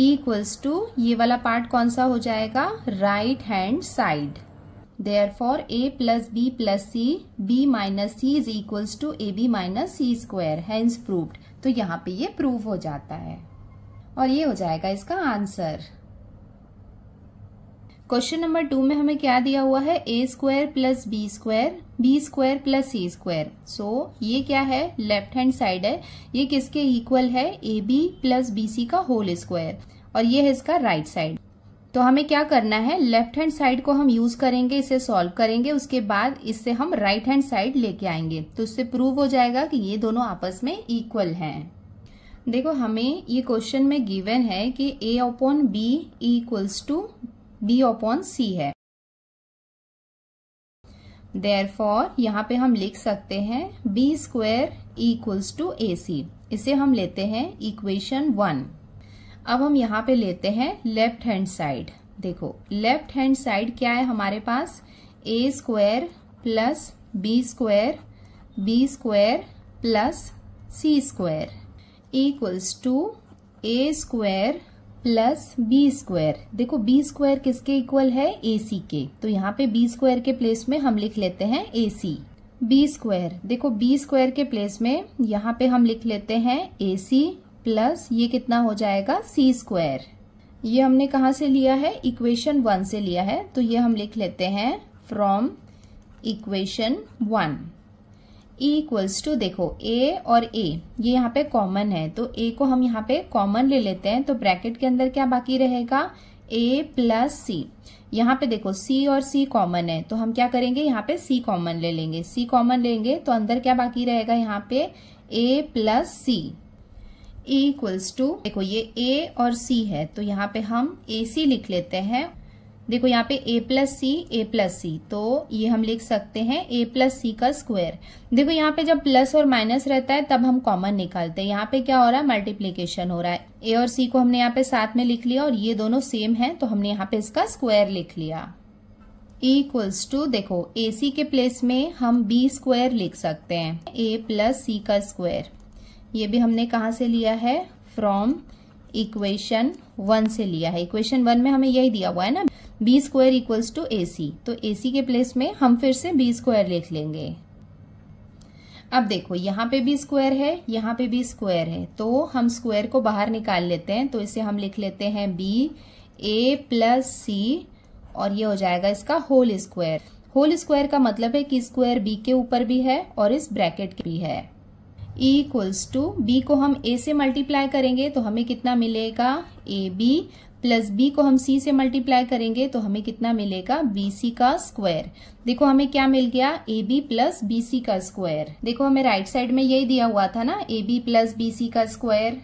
equals to ये वाला पार्ट कौन सा हो जाएगा right hand side therefore a plus b plus c b minus c is equals to A b minus c square hence proved तो यहाँ पे ये प्रूव हो जाता है और ये हो जाएगा इसका आंसर क्वेश्चन नंबर टू में हमें क्या दिया हुआ है ए square plus B square B square plus a square so ये क्या है लेफ्ट हैंड साइड है ये किसके इक्वल है A B plus B C का होल स्क्वायर और ये है इसका राइट right साइड तो हमें क्या करना है लेफ्ट हैंड साइड को हम यूज करेंगे इसे सॉल्व करेंगे उसके बाद इससे हम राइट हैंड साइड लेके आएंगे तो इससे प्रूव हो जाएगा कि ये दोनों आपस में इक्वल हैं देखो हमें ये क्वेश्चन में गिवन है कि a upon B equals to B upon c है देर फॉर यहाँ पे हम लिख सकते हैं B square equals to A c इसे हम लेते हैं इक्वेशन वन अब हम यहाँ पे लेते हैं लेफ्ट हैंड साइड देखो लेफ्ट हैंड साइड क्या है हमारे पास a square plus b square b square plus c square equals to a square plus B square देखो बी स्क्वायर किसके इक्वल है ए सी के तो यहाँ पे बी स्क्वायर के प्लेस में हम लिख लेते हैं ए सी बी स्क्वायर देखो बी स्क्वायर के प्लेस में यहाँ पे हम लिख लेते हैं ए सी प्लस ये कितना हो जाएगा सी स्क्वायर ये हमने कहा से लिया है इक्वेशन वन से लिया है तो ये हम लिख लेते हैं from equation one equals to देखो ए और ए ये यहाँ पे कॉमन है तो ए को हम यहाँ पे कॉमन ले लेते हैं तो ब्रैकेट के अंदर क्या बाकी रहेगा ए प्लस सी यहाँ पे देखो सी और सी कॉमन है तो हम क्या करेंगे यहाँ पे सी कॉमन ले लेंगे सी कॉमन लेंगे तो अंदर क्या बाकी रहेगा यहाँ पे A plus C equals to देखो ये ए और सी है तो यहाँ पे हम ए सी लिख लेते हैं देखो यहाँ पे a plus C A plus C तो ये हम लिख सकते हैं a प्लस सी का स्क्वायर देखो यहाँ पे जब प्लस और माइनस रहता है तब हम कॉमन निकालते हैं यहाँ पे क्या हो रहा है मल्टीप्लीकेशन हो रहा है a और c को हमने यहाँ पे साथ में लिख लिया और ये दोनों सेम है तो हमने यहाँ पे इसका स्क्वायर लिख लिया इक्वल्स टू देखो ए सी के प्लेस में हम बी स्क्वायर लिख सकते हैं ए प्लस सी का स्क्वायर ये भी हमने कहा से लिया है फ्रॉम इक्वेशन वन से लिया है इक्वेशन वन में हमें यही दिया हुआ है ना बी स्क्वायर इक्वल्स टू ए सी तो ए सी के प्लेस में हम फिर से बी स्क्वायर लिख लेंगे अब देखो यहाँ पे भी स्क्वायर है यहाँ पे भी स्क्वायर है तो हम स्क्वायर को बाहर निकाल लेते हैं तो इसे हम लिख लेते हैं बी ए प्लस सी और ये हो जाएगा इसका होल स्क्वायर होल स्क्वायर का मतलब है कि स्क्वायर बी के ऊपर भी है और इस ब्रैकेट के भी है ई इक्वल्स टू बी को हम ए से मल्टीप्लाई करेंगे तो हमें कितना मिलेगा ए बी प्लस बी को हम सी से मल्टीप्लाई करेंगे तो हमें कितना मिलेगा बी सी का स्क्वायर देखो हमें क्या मिल गया A B plus B C का स्क्वायर देखो हमें राइट साइड में यही दिया हुआ था ना A B plus B C का स्क्वायर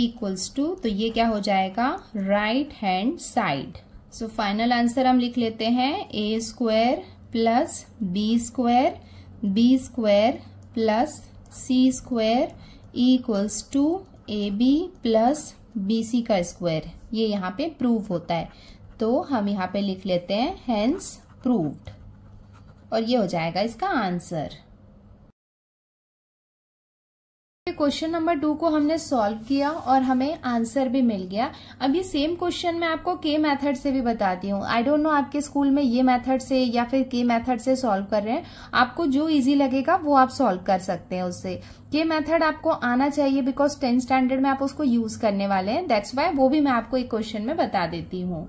इक्वल्स टू तो ये क्या हो जाएगा right hand side so final answer हम लिख लेते हैं A square plus B square B square plus C square equals to A B plus B का स्क्वायर ये यहाँ पे प्रूव होता है तो हम यहाँ पे लिख लेते हैं हैंस प्रूव्ड और ये हो जाएगा इसका आंसर क्वेश्चन नंबर टू को हमने सॉल्व किया और हमें आंसर भी मिल गया अब ये सेम क्वेश्चन मैं आपको के मेथड से भी बताती हूँ आई डोंट नो आपके स्कूल में ये मेथड से या फिर के मेथड से सॉल्व कर रहे हैं आपको जो इजी लगेगा वो आप सॉल्व कर सकते हैं उससे के मेथड आपको आना चाहिए बिकॉज टेंथ स्टैंडर्ड में आप उसको यूज करने वाले हैं दैट्स वाई वो भी मैं आपको एक क्वेश्चन में बता देती हूँ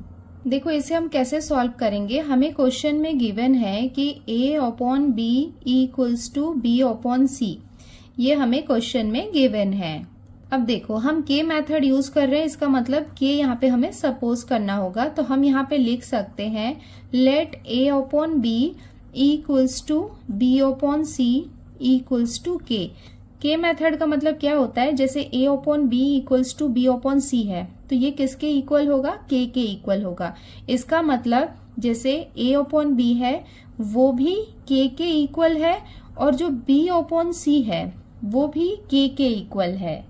देखो इसे हम कैसे सॉल्व करेंगे हमें क्वेश्चन में गिवन है कि A upon B equals to B upon C ये हमें क्वेश्चन में गिवन है अब देखो हम के मेथड यूज कर रहे हैं इसका मतलब के यहाँ पे हमें सपोज करना होगा तो हम यहाँ पे लिख सकते हैं let A upon B equals to B upon C equals to k k method का मतलब क्या होता है जैसे A upon B equals to B upon सी है तो ये किसके इक्वल होगा के के इक्वल होगा इसका मतलब जैसे ए ओपॉन बी है वो भी के के इक्वल है और जो बी ओपॉन सी है वो भी k के इक्वल है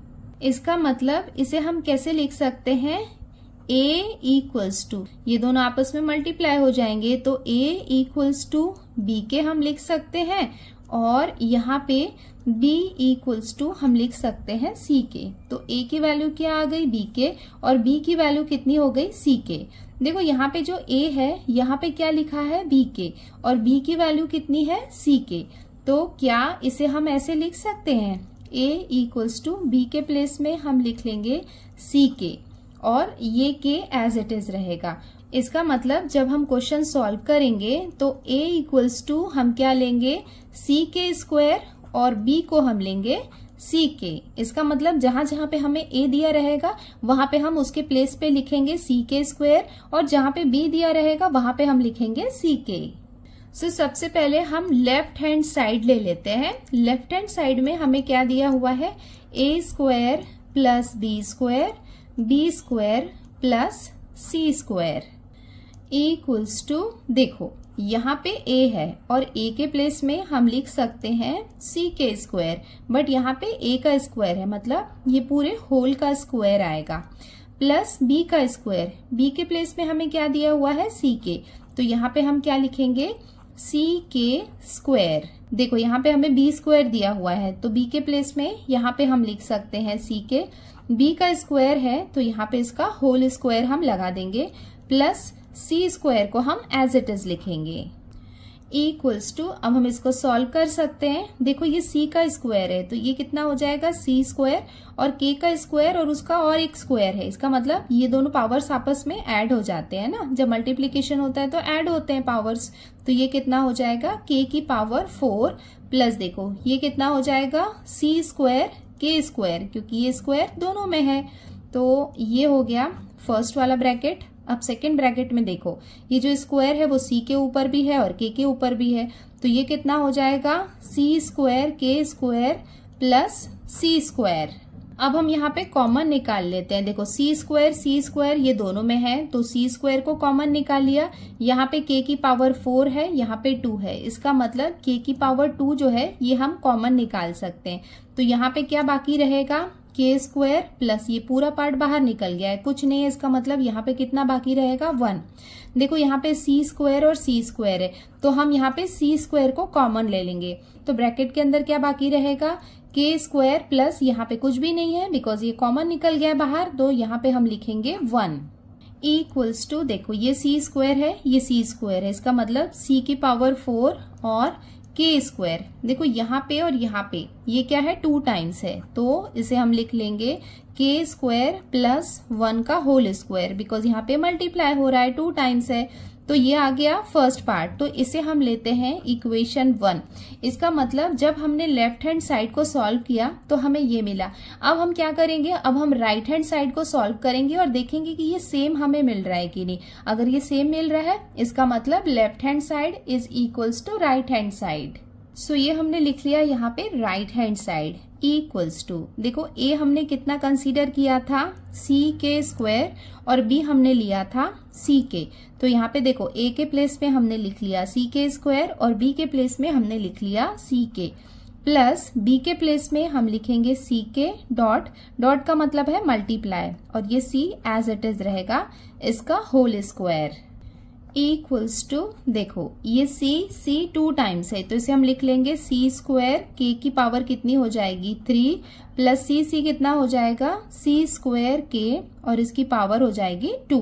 इसका मतलब इसे हम कैसे लिख सकते हैं a इक्वल्स टू ये दोनों आपस में मल्टीप्लाई हो जाएंगे तो a इक्वल्स टू बी के हम लिख सकते हैं और यहाँ पे b इक्वल्स टू हम लिख सकते हैं c के तो a की वैल्यू क्या आ गई b के और b की वैल्यू कितनी हो गई c के देखो यहाँ पे जो a है यहाँ पे क्या लिखा है b के और b की वैल्यू कितनी है c के तो क्या इसे हम ऐसे लिख सकते हैं ए इक्वल्स टू बी के प्लेस में हम लिख लेंगे सी के और ये के एज इट इज रहेगा इसका मतलब जब हम क्वेश्चन सॉल्व करेंगे तो ए इक्वल्स टू हम क्या लेंगे सी के स्क्वायर और बी को हम लेंगे सी के इसका मतलब जहां जहां पे हमें ए दिया रहेगा वहां पे हम उसके प्लेस पे लिखेंगे सी के स्क्वायर और जहां पे बी दिया रहेगा वहां पे हम लिखेंगे सी के सो so, सबसे पहले हम लेफ्ट हैंड साइड ले लेते हैं लेफ्ट हैंड साइड में हमें क्या दिया हुआ है ए square plus B square B square plus C square equals to देखो यहाँ पे a है और a के प्लेस में हम लिख सकते हैं c के स्क्वायर बट यहाँ पे a का स्क्वायर है मतलब ये पूरे होल का स्क्वायर आएगा प्लस b का स्क्वायर b के प्लेस में हमें क्या दिया हुआ है c के तो यहाँ पे हम क्या लिखेंगे सी के स्क्वेर देखो यहाँ पे हमें बी स्क्वायर दिया हुआ है तो बी के प्लेस में यहाँ पे हम लिख सकते हैं सी के बी का स्क्वायर है तो यहाँ पे इसका होल स्क्वायर हम लगा देंगे प्लस सी स्क्वायर को हम एज इट इज लिखेंगे इक्वल्स e टू अब हम इसको सॉल्व कर सकते हैं देखो ये सी का स्क्वायर है तो ये कितना हो जाएगा सी स्क्वायर और के का स्क्वायर और उसका और एक स्क्वायर है इसका मतलब ये दोनों पावर्स आपस में ऐड हो जाते हैं ना जब मल्टीप्लीकेशन होता है तो ऐड होते हैं पावर्स तो ये कितना हो जाएगा के की पावर फोर प्लस देखो ये कितना हो जाएगा सी स्क्वायर के स्क्वायर क्योंकि ये स्क्वायर दोनों में है तो ये हो गया फर्स्ट वाला ब्रैकेट अब सेकेंड ब्रैकेट में देखो ये जो स्क्वायर है वो सी के ऊपर भी है और के के ऊपर भी है तो ये कितना हो जाएगा C square k square plus सी स्क्वायर अब हम यहाँ पे कॉमन निकाल लेते हैं देखो सी स्क्वायर सी स्क्वायर ये दोनों में है तो सी स्क्वायर को कॉमन निकाल लिया यहाँ पे के की पावर फोर है यहाँ पे टू है इसका मतलब के की पावर टू जो है ये हम कॉमन निकाल सकते हैं तो यहाँ पे क्या बाकी रहेगा के स्क्वायर प्लस ये पूरा पार्ट बाहर निकल गया है कुछ नहीं है इसका मतलब यहाँ पे कितना बाकी रहेगा वन देखो यहाँ पे सी स्क्वायर और सी स्क्वायर है तो हम यहाँ पे सी स्क्वायर को कॉमन ले लेंगे तो ब्रैकेट के अंदर क्या बाकी रहेगा के स्क्वायर प्लस यहाँ पे कुछ भी नहीं है बिकॉज ये कॉमन निकल गया है बाहर तो यहाँ पे हम लिखेंगे वन इक्वल्स टू देखो ये सी स्क्वायर है ये सी स्क्वायर है इसका मतलब सी की पावर फोर और के स्क्वायर देखो यहाँ पे और यहाँ पे ये क्या है टू टाइम्स है तो इसे हम लिख लेंगे के स्क्वायर प्लस वन का होल स्क्वायर बिकॉज यहाँ पे मल्टीप्लाई हो रहा है टू टाइम्स है तो ये आ गया फर्स्ट पार्ट तो इसे हम लेते हैं इक्वेशन वन इसका मतलब जब हमने लेफ्ट हैंड साइड को सॉल्व किया तो हमें ये मिला अब हम क्या करेंगे अब हम राइट हैंड साइड को सॉल्व करेंगे और देखेंगे कि ये सेम हमें मिल रहा है कि नहीं अगर ये सेम मिल रहा है इसका मतलब left hand side is equals to right hand side so ये हमने लिख लिया यहाँ पे right hand side equals to देखो ए हमने कितना कंसीडर किया था सी के स्क्वायर और बी हमने लिया था सी के तो यहाँ पे देखो ए के प्लेस पे हमने लिख लिया सी के स्क्वायर और बी के प्लेस में हमने लिख लिया सी के प्लस बी के प्लेस में हम लिखेंगे सी के डॉट डॉट का मतलब है मल्टीप्लाई और ये सी एज इट इज रहेगा इसका होल स्क्वायर इक्वल्स टू देखो ये c c टू टाइम्स है तो इसे हम लिख लेंगे c स्क्वायर k की पावर कितनी हो जाएगी थ्री प्लस सी सी कितना हो जाएगा c स्क्वायर k और इसकी पावर हो जाएगी टू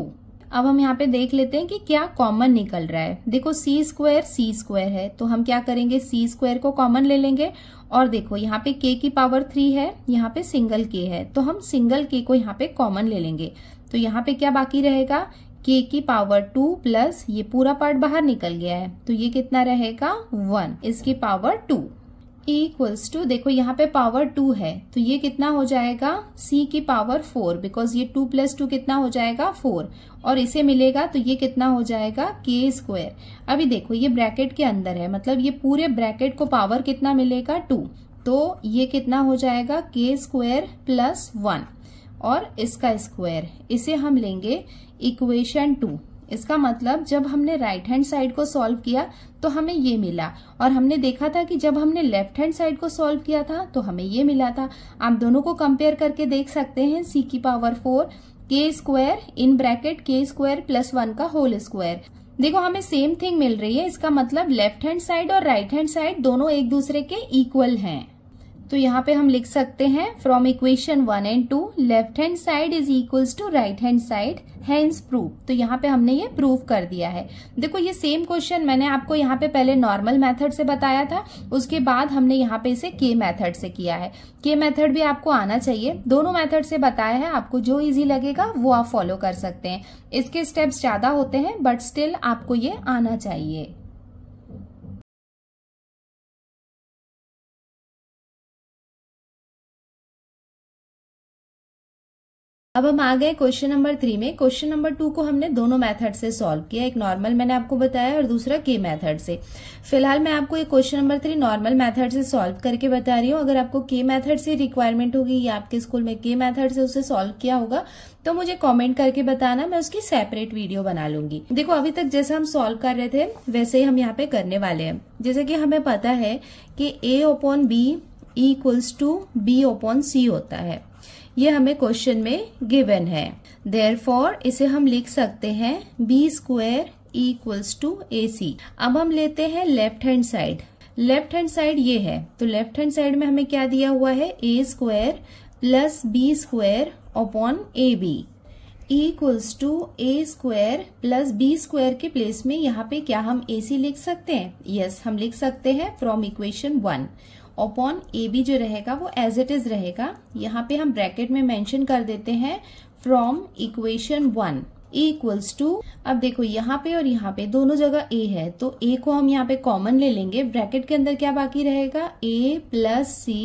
अब हम यहाँ पे देख लेते हैं कि क्या कॉमन निकल रहा है देखो सी स्क्वायर सी स्क्वायर है तो हम क्या करेंगे सी स्क्वायर को कॉमन ले लेंगे और देखो यहाँ पे के की पावर थ्री है यहाँ पे सिंगल के है तो हम सिंगल के को यहाँ पे कॉमन ले लेंगे तो यहाँ पे क्या बाकी रहेगा के की पावर टू प्लस ये पूरा पार्ट बाहर निकल गया है तो ये कितना रहेगा वन इसकी पावर टू इक्वल्स टू देखो यहाँ पे पावर टू है तो ये कितना हो जाएगा c की पावर फोर बिकॉज ये टू प्लस टू कितना हो जाएगा फोर और इसे मिलेगा तो ये कितना हो जाएगा के स्क्वायर अभी देखो ये ब्रैकेट के अंदर है मतलब ये पूरे ब्रैकेट को पावर कितना मिलेगा टू तो ये कितना हो जाएगा के स्क्वायर प्लस वन और इसका स्क्वायर इसे हम लेंगे इक्वेशन टू इसका मतलब जब हमने राइट हैंड साइड को सॉल्व किया तो हमें ये मिला और हमने देखा था कि जब हमने लेफ्ट हैंड साइड को सॉल्व किया था तो हमें ये मिला था आप दोनों को कंपेयर करके देख सकते हैं सी की power four k square in bracket k square plus one का होल स्क्वायर देखो हमें सेम थिंग मिल रही है इसका मतलब लेफ्ट हैंड साइड और राइट हैंड साइड दोनों एक दूसरे के इक्वल हैं तो यहाँ पे हम लिख सकते हैं from equation one and two left hand side is equals to right hand side hence proof तो यहाँ पे हमने ये प्रूफ कर दिया है देखो ये सेम क्वेश्चन मैंने आपको यहाँ पे पहले नॉर्मल मेथड से बताया था उसके बाद हमने यहाँ पे इसे के मेथड से किया है के मेथड भी आपको आना चाहिए दोनों मेथड से बताया है आपको जो इजी लगेगा वो आप फॉलो कर सकते हैं इसके स्टेप्स ज्यादा होते हैं बट स्टिल आपको ये आना चाहिए अब हम आ गए क्वेश्चन नंबर थ्री में क्वेश्चन नंबर टू को हमने दोनों मेथड से सॉल्व किया एक नॉर्मल मैंने आपको बताया और दूसरा के मेथड से फिलहाल मैं आपको ये question number three normal method से सॉल्व करके बता रही हूँ अगर आपको के मेथड से रिक्वायरमेंट होगी या आपके स्कूल में के मेथड से उसे सॉल्व किया होगा तो मुझे कॉमेंट करके बताना मैं उसकी सेपरेट वीडियो बना लूंगी देखो अभी तक जैसे हम सॉल्व कर रहे थे वैसे ही हम यहाँ पे करने वाले हैं जैसे कि हमें पता है कि A upon B equals to B upon सी होता है ये हमें क्वेश्चन में गिवन है देयर इसे हम लिख सकते हैं B square equals to A C अब हम लेते हैं left hand side left hand side ये है तो लेफ्ट हैंड साइड में हमें क्या दिया हुआ है A square plus B square upon A B equals to A square plus B square के प्लेस में यहाँ पे क्या हम ए सी लिख सकते हैं यस yes, हम लिख सकते हैं from equation one upon A B जो रहेगा वो एज इट इज रहेगा यहाँ पे हम ब्रैकेट में मेंशन कर देते हैं from equation one A equals to अब देखो यहाँ पे और यहाँ पे दोनों जगह ए है तो ए को हम यहाँ पे कॉमन ले लेंगे ब्रैकेट के अंदर क्या बाकी रहेगा A plus C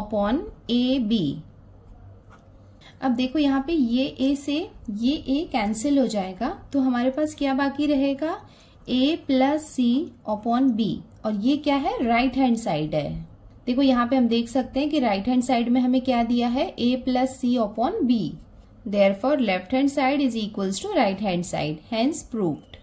upon A B अब देखो यहाँ पे ये ए से ये ए कैंसिल हो जाएगा तो हमारे पास क्या बाकी रहेगा A plus C upon B और ये क्या है राइट हैंड साइड है देखो यहाँ पे हम देख सकते हैं कि राइट हैंड साइड में हमें क्या दिया है ए plus C upon B therefore left hand side is equals to right hand side hence proved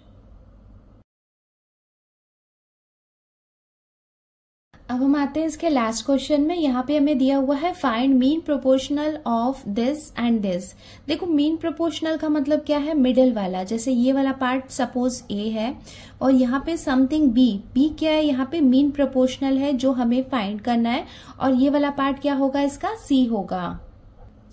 अब हम आते हैं इसके लास्ट क्वेश्चन में यहाँ पे हमें दिया हुआ है find mean proportional of this and this देखो मीन प्रोपोर्शनल का मतलब क्या है मिडिल वाला जैसे ये वाला पार्ट सपोज ए है और यहाँ पे समथिंग बी बी क्या है यहाँ पे मीन प्रोपोर्शनल है जो हमें फाइंड करना है और ये वाला पार्ट क्या होगा इसका सी होगा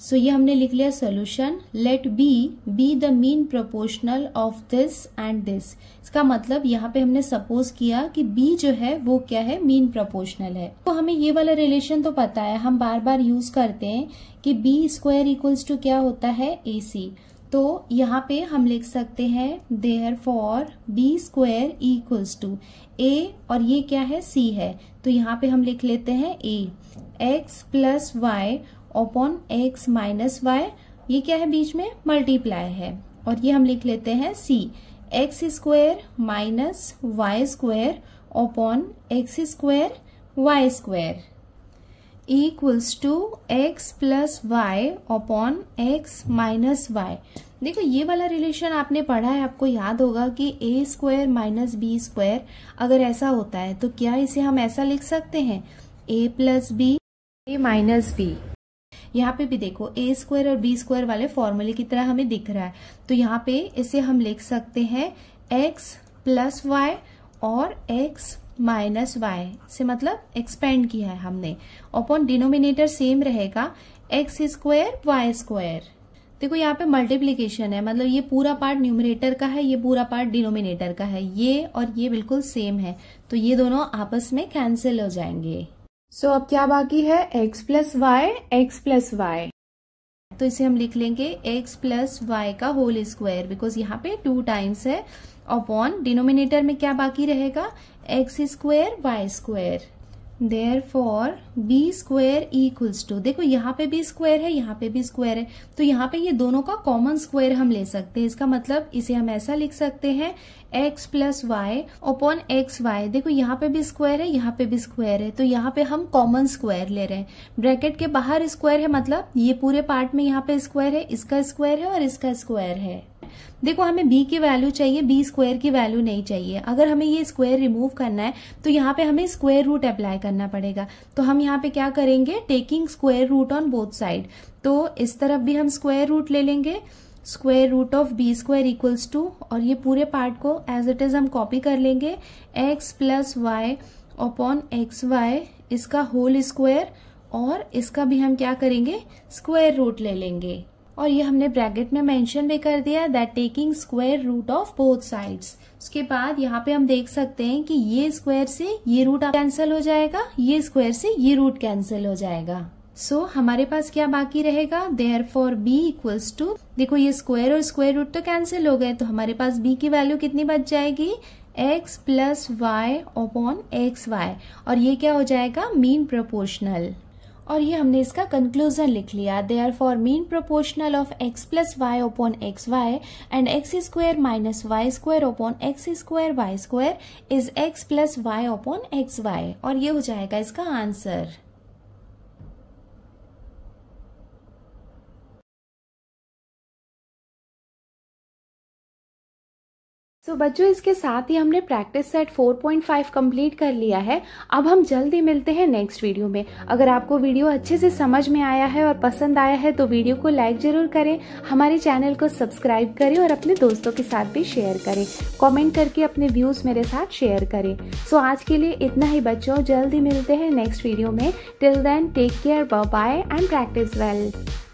सो so, ये हमने लिख लिया solution let B be the mean proportional of this and this इसका मतलब यहाँ पे हमने सपोज किया कि बी जो है वो क्या है मीन प्रोपोर्शनल है तो हमें ये वाला रिलेशन तो पता है हम बार बार यूज करते हैं कि बी स्क्वायर इक्वल्स टू क्या होता है ए सी तो यहाँ पे हम लिख सकते हैं therefore B square equals to A और ये क्या है सी है तो यहाँ पे हम लिख लेते हैं A X plus Y upon X minus Y ये क्या है बीच में मल्टीप्लाई है और ये हम लिख लेते हैं C X square minus Y square upon X square Y square equals to X plus Y upon X minus Y देखो ये वाला रिलेशन आपने पढ़ा है आपको याद होगा कि A square minus B square अगर ऐसा होता है तो क्या इसे हम ऐसा लिख सकते हैं A plus B A minus B यहाँ पे भी देखो ए स्क्वायर और बी स्क्वायर वाले फॉर्मूले की तरह हमें दिख रहा है तो यहाँ पे इसे हम लिख सकते हैं एक्स प्लस वाई और एक्स माइनस वाई से मतलब एक्सपेंड किया है हमने अपॉन डिनोमिनेटर सेम रहेगा एक्स स्क्वायर वाई स्क्वायर देखो यहाँ पे मल्टीप्लीकेशन है मतलब ये पूरा पार्ट न्यूमिनेटर का है ये पूरा पार्ट डिनोमिनेटर का है ये और ये बिल्कुल सेम है तो ये दोनों आपस में कैंसिल हो जाएंगे सो so, अब क्या बाकी है x plus Y X plus Y तो इसे हम लिख लेंगे x प्लस वाई का होल स्क्वायर बिकॉज यहाँ पे टू टाइम्स है अपॉन डिनोमिनेटर में क्या बाकी रहेगा X square Y square therefore B square equals to देखो यहाँ पे भी स्क्वायर है यहाँ पे भी स्क्वायर है तो यहाँ पे ये दोनों का कॉमन स्क्वायर हम ले सकते हैं इसका मतलब इसे हम ऐसा लिख सकते हैं X plus Y upon X Y देखो यहाँ पे भी स्क्वायर है यहाँ पे भी स्क्वायर है तो यहाँ पे हम कॉमन स्क्वायर ले रहे हैं ब्रैकेट के बाहर स्क्वायर है मतलब ये पूरे पार्ट में यहाँ पे स्क्वायर है इसका स्क्वायर है और इसका स्क्वायर है देखो हमें बी की वैल्यू चाहिए बी स्क्वायर की वैल्यू नहीं चाहिए अगर हमें ये स्क्वायर रिमूव करना है तो यहाँ पे हमें स्क्वायर रूट अप्लाई करना पड़ेगा तो हम यहाँ पे क्या करेंगे taking square root on both side तो इस तरफ भी हम स्क्वायर रूट ले लेंगे square root of B square equals to और ये पूरे पार्ट को एज इट इज हम कॉपी कर लेंगे X plus Y upon X Y इसका होल स्क्वायर और इसका भी हम क्या करेंगे स्क्वायर रूट ले लेंगे और ये हमने ब्रैकेट में मेंशन भी कर दिया that taking square root of both sides उसके बाद यहाँ पे हम देख सकते हैं कि ये स्क्वायर से ये रूट कैंसिल हो जाएगा ये स्क्वायर से ये रूट कैंसिल हो जाएगा सो so, हमारे पास क्या बाकी रहेगा therefore B equals to देखो ये स्क्वायर और स्क्वायर रूट तो कैंसिल हो गए तो हमारे पास बी की वैल्यू कितनी बच जाएगी X plus Y upon X Y और ये क्या हो जाएगा मीन प्रोपोर्शनल और ये हमने इसका कंक्लूजन लिख लिया therefore mean proportional of X plus Y upon X Y and X square minus Y square upon X square Y square is X plus Y upon X Y और ये हो जाएगा इसका answer so तो so, बच्चों इसके साथ ही हमने प्रैक्टिस सेट 4.5 कंप्लीट कर लिया है अब हम जल्दी मिलते हैं नेक्स्ट वीडियो में अगर आपको वीडियो अच्छे से समझ में आया है और पसंद आया है तो वीडियो को लाइक जरूर करें हमारे चैनल को सब्सक्राइब करें और अपने दोस्तों के साथ भी शेयर करें कॉमेंट करके अपने व्यूज़ मेरे साथ शेयर करें सो so, आज के लिए इतना ही बच्चों जल्दी मिलते हैं नेक्स्ट वीडियो में till then take care bye and practice well